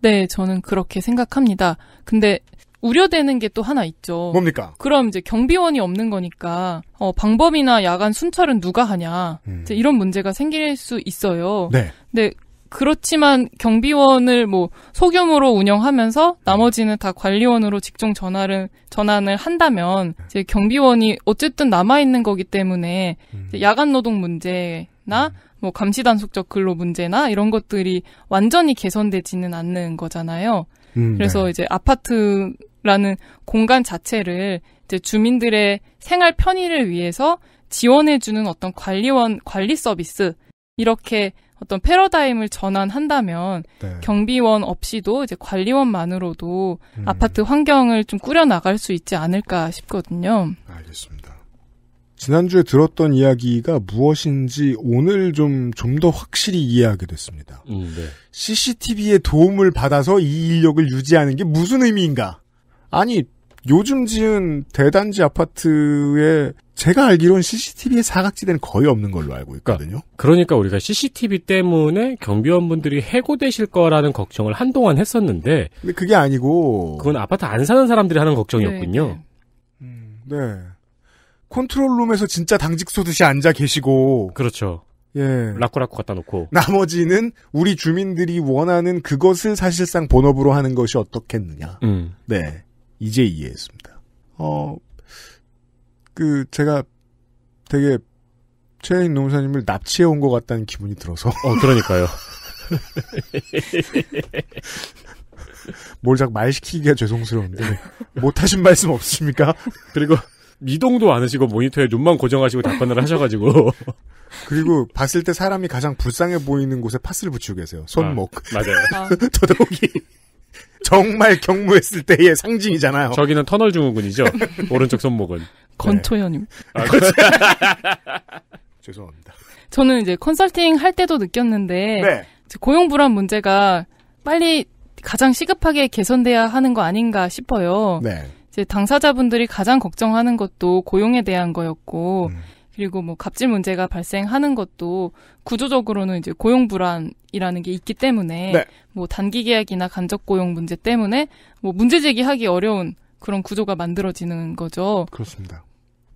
네, 저는 그렇게 생각합니다. 근데 우려되는 게 또 하나 있죠. 뭡니까? 그럼 이제 경비원이 없는 거니까 어, 방범이나 야간 순찰은 누가 하냐 음. 이런 문제가 생길 수 있어요. 네. 근데 그렇지만 경비원을 뭐 소규모로 운영하면서 나머지는 다 관리원으로 직종 전환을 전환을 한다면 이제 경비원이 어쨌든 남아 있는 거기 때문에 음. 야간 노동 문제나 음. 뭐 감시 단속적 근로 문제나 이런 것들이 완전히 개선되지는 않는 거잖아요. 음, 그래서 네. 이제 아파트라는 공간 자체를 이제 주민들의 생활 편의를 위해서 지원해주는 어떤 관리원 관리 서비스 이렇게 어떤 패러다임을 전환한다면 네. 경비원 없이도 이제 관리원만으로도 음. 아파트 환경을 좀 꾸려 나갈 수 있지 않을까 싶거든요. 알겠습니다. 지난주에 들었던 이야기가 무엇인지 오늘 좀 좀 더 확실히 이해하게 됐습니다. 음, 네. CCTV의 도움을 받아서 이 인력을 유지하는 게 무슨 의미인가? 아니 요즘 지은 대단지 아파트에 제가 알기로는 CCTV의 사각지대는 거의 없는 걸로 알고 그러니까 있거든요. 그러니까 우리가 CCTV 때문에 경비원분들이 해고되실 거라는 걱정을 한동안 했었는데 근데 그게 아니고 그건 아파트 안 사는 사람들이 하는 걱정이었군요. 네. 네. 음, 네. 컨트롤룸에서 진짜 당직 쏘듯이 앉아 계시고 그렇죠. 예. 라쿠라쿠 갖다 놓고 나머지는 우리 주민들이 원하는 그것을 사실상 본업으로 하는 것이 어떻겠느냐. 음. 네. 이제 이해했습니다. 어, 그, 제가 되게 최혜인 농사님을 납치해 온 것 같다는 기분이 들어서. 어, 그러니까요. 뭘자말 시키기가 죄송스러운데. 못하신 말씀 없습니까? 그리고 미동도 않으시고 모니터에 눈만 고정하시고 답변을 하셔가지고 그리고 봤을 때 사람이 가장 불쌍해 보이는 곳에 파스를 붙이고 계세요. 손목. 아, 맞아요. 더더욱이 정말 경무했을 때의 상징이잖아요. 저기는 터널 증후군이죠. 오른쪽 손목은. 건초현님. 네. 아, 죄송합니다. 저는 이제 컨설팅 할 때도 느꼈는데 네. 고용 불안 문제가 빨리 가장 시급하게 개선돼야 하는 거 아닌가 싶어요. 네. 이제 당사자분들이 가장 걱정하는 것도 고용에 대한 거였고 음. 그리고 뭐 갑질 문제가 발생하는 것도 구조적으로는 이제 고용 불안이라는 게 있기 때문에 네. 뭐 단기 계약이나 간접 고용 문제 때문에 뭐 문제 제기하기 어려운 그런 구조가 만들어지는 거죠. 그렇습니다.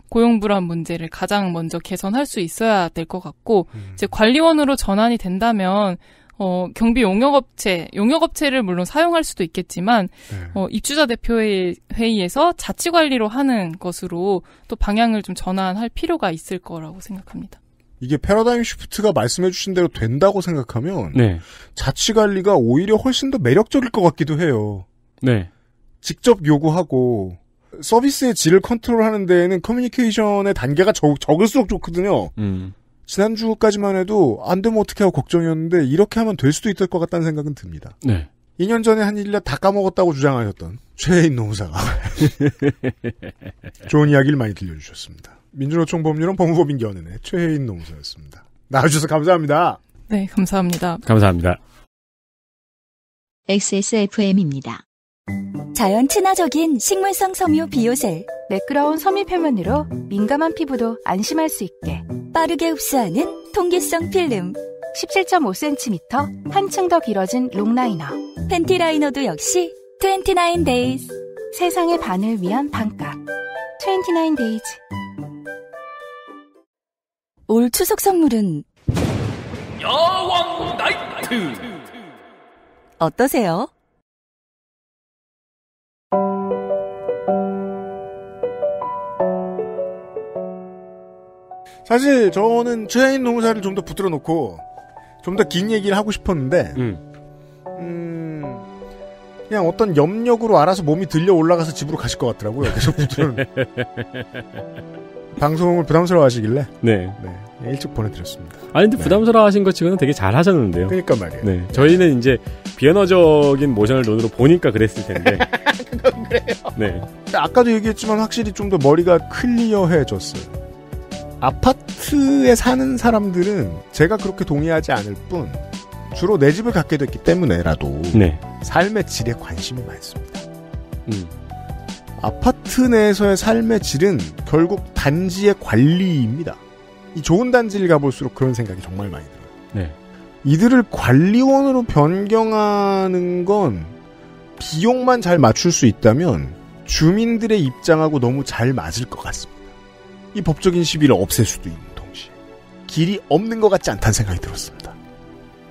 고용 불안 문제를 가장 먼저 개선할 수 있어야 될 것 같고 음. 이제 관리원으로 전환이 된다면 어, 경비 용역업체, 용역업체를 물론 사용할 수도 있겠지만, 네. 어, 입주자 대표회의에서 자치관리로 하는 것으로 또 방향을 좀 전환할 필요가 있을 거라고 생각합니다. 이게 패러다임 시프트가 말씀해주신 대로 된다고 생각하면, 네. 자치관리가 오히려 훨씬 더 매력적일 것 같기도 해요. 네. 직접 요구하고, 서비스의 질을 컨트롤하는 데에는 커뮤니케이션의 단계가 적, 적을수록 좋거든요. 음. 지난주까지만 해도 안 되면 어떻게 하고 걱정이었는데 이렇게 하면 될 수도 있을 것 같다는 생각은 듭니다. 네. 2년 전에 한 일이라 다 까먹었다고 주장하셨던 최인 노무사가 좋은 이야기를 많이 들려주셨습니다. 민주노총 법률원 법무법인 견해의 최혜인 노무사였습니다. 나와주셔서 감사합니다. 네, 감사합니다. 감사합니다. XSFM입니다. 자연 친화적인 식물성 섬유 비오셀 매끄러운 섬유 표면으로 민감한 피부도 안심할 수 있게 빠르게 흡수하는 통기성 필름 17.5cm 한층 더 길어진 롱라이너 팬티 라이너도 역시 29days 세상의 반을 위한 반값 29days 올 추석 선물은 여왕 나이트 어떠세요? 사실 저는 최하인 농사를 좀 더 붙들어 놓고 좀 더 긴 얘기를 하고 싶었는데 음. 음. 그냥 어떤 염력으로 알아서 몸이 들려 올라가서 집으로 가실 것 같더라고요. 계속 붙들어 방송을 부담스러워 하시길래 네. 네. 일찍 보내드렸습니다. 아니 근데 네. 부담스러워 하신 것 치고는 되게 잘 하셨는데요. 그러니까 말이에요. 네. 저희는 이제 비언어적인 모션을 눈으로 보니까 그랬을 텐데. 그건 그래요. 네. 아까도 얘기했지만 확실히 좀 더 머리가 클리어해졌어요. 아파트에 사는 사람들은 제가 그렇게 동의하지 않을 뿐 주로 내 집을 갖게 됐기 때문에라도 네. 삶의 질에 관심이 많습니다. 음. 아파트 내에서의 삶의 질은 결국 단지의 관리입니다. 이 좋은 단지를 가볼수록 그런 생각이 정말 많이 들어요. 네. 이들을 관리원으로 변경하는 건 비용만 잘 맞출 수 있다면 주민들의 입장하고 너무 잘 맞을 것 같습니다. 이 법적인 시비를 없앨 수도 있는 동시에 길이 없는 것 같지 않다는 생각이 들었습니다.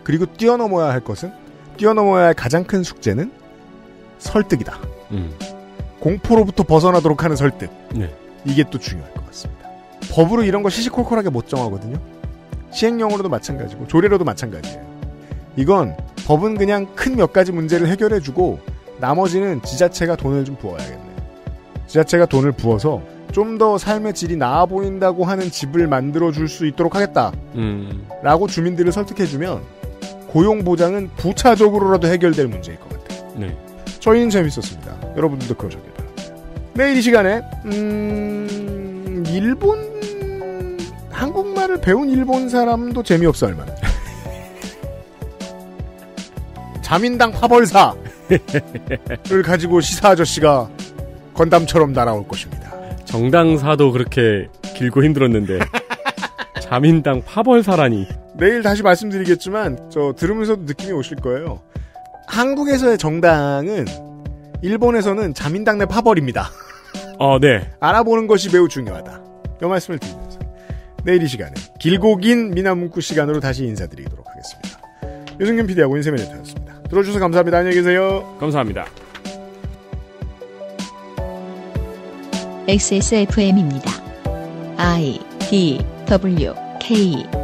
그리고 뛰어넘어야 할 것은 뛰어넘어야 할 가장 큰 숙제는 설득이다. 음. 공포로부터 벗어나도록 하는 설득. 네. 이게 또 중요할 것 같습니다. 법으로 이런 거 시시콜콜하게 못 정하거든요. 시행령으로도 마찬가지고 조례로도 마찬가지예요. 이건 법은 그냥 큰 몇 가지 문제를 해결해주고 나머지는 지자체가 돈을 좀 부어야겠네요. 지자체가 돈을 부어서 좀더 삶의 질이 나아 보인다고 하는 집을 만들어 줄 수 있도록 하겠다. 음. 라고 주민들을 설득해 주면 고용 보장은 부차적으로라도 해결될 문제일 것 같아요. 네. 저희는 재밌었습니다. 여러분들도 그러셨길 바랍니다. 내일 이 시간에 음... 일본 한국말을 배운 일본 사람도 재미없어 할 만한 자민당 파벌사를 가지고 시사 아저씨가 건담처럼 날아올 것입니다. 정당사도 그렇게 길고 힘들었는데 자민당 파벌사라니. 내일 다시 말씀드리겠지만 저 들으면서도 느낌이 오실 거예요. 한국에서의 정당은 일본에서는 자민당 내 파벌입니다. 어, 네. 알아보는 것이 매우 중요하다. 이 말씀을 드리면서 내일 이 시간에 길고 긴 미남 문구 시간으로 다시 인사드리도록 하겠습니다. 유승균 PD하고 인세민 대표였습니다. 들어주셔서 감사합니다. 안녕히 계세요. 감사합니다. XSFM입니다. I D W K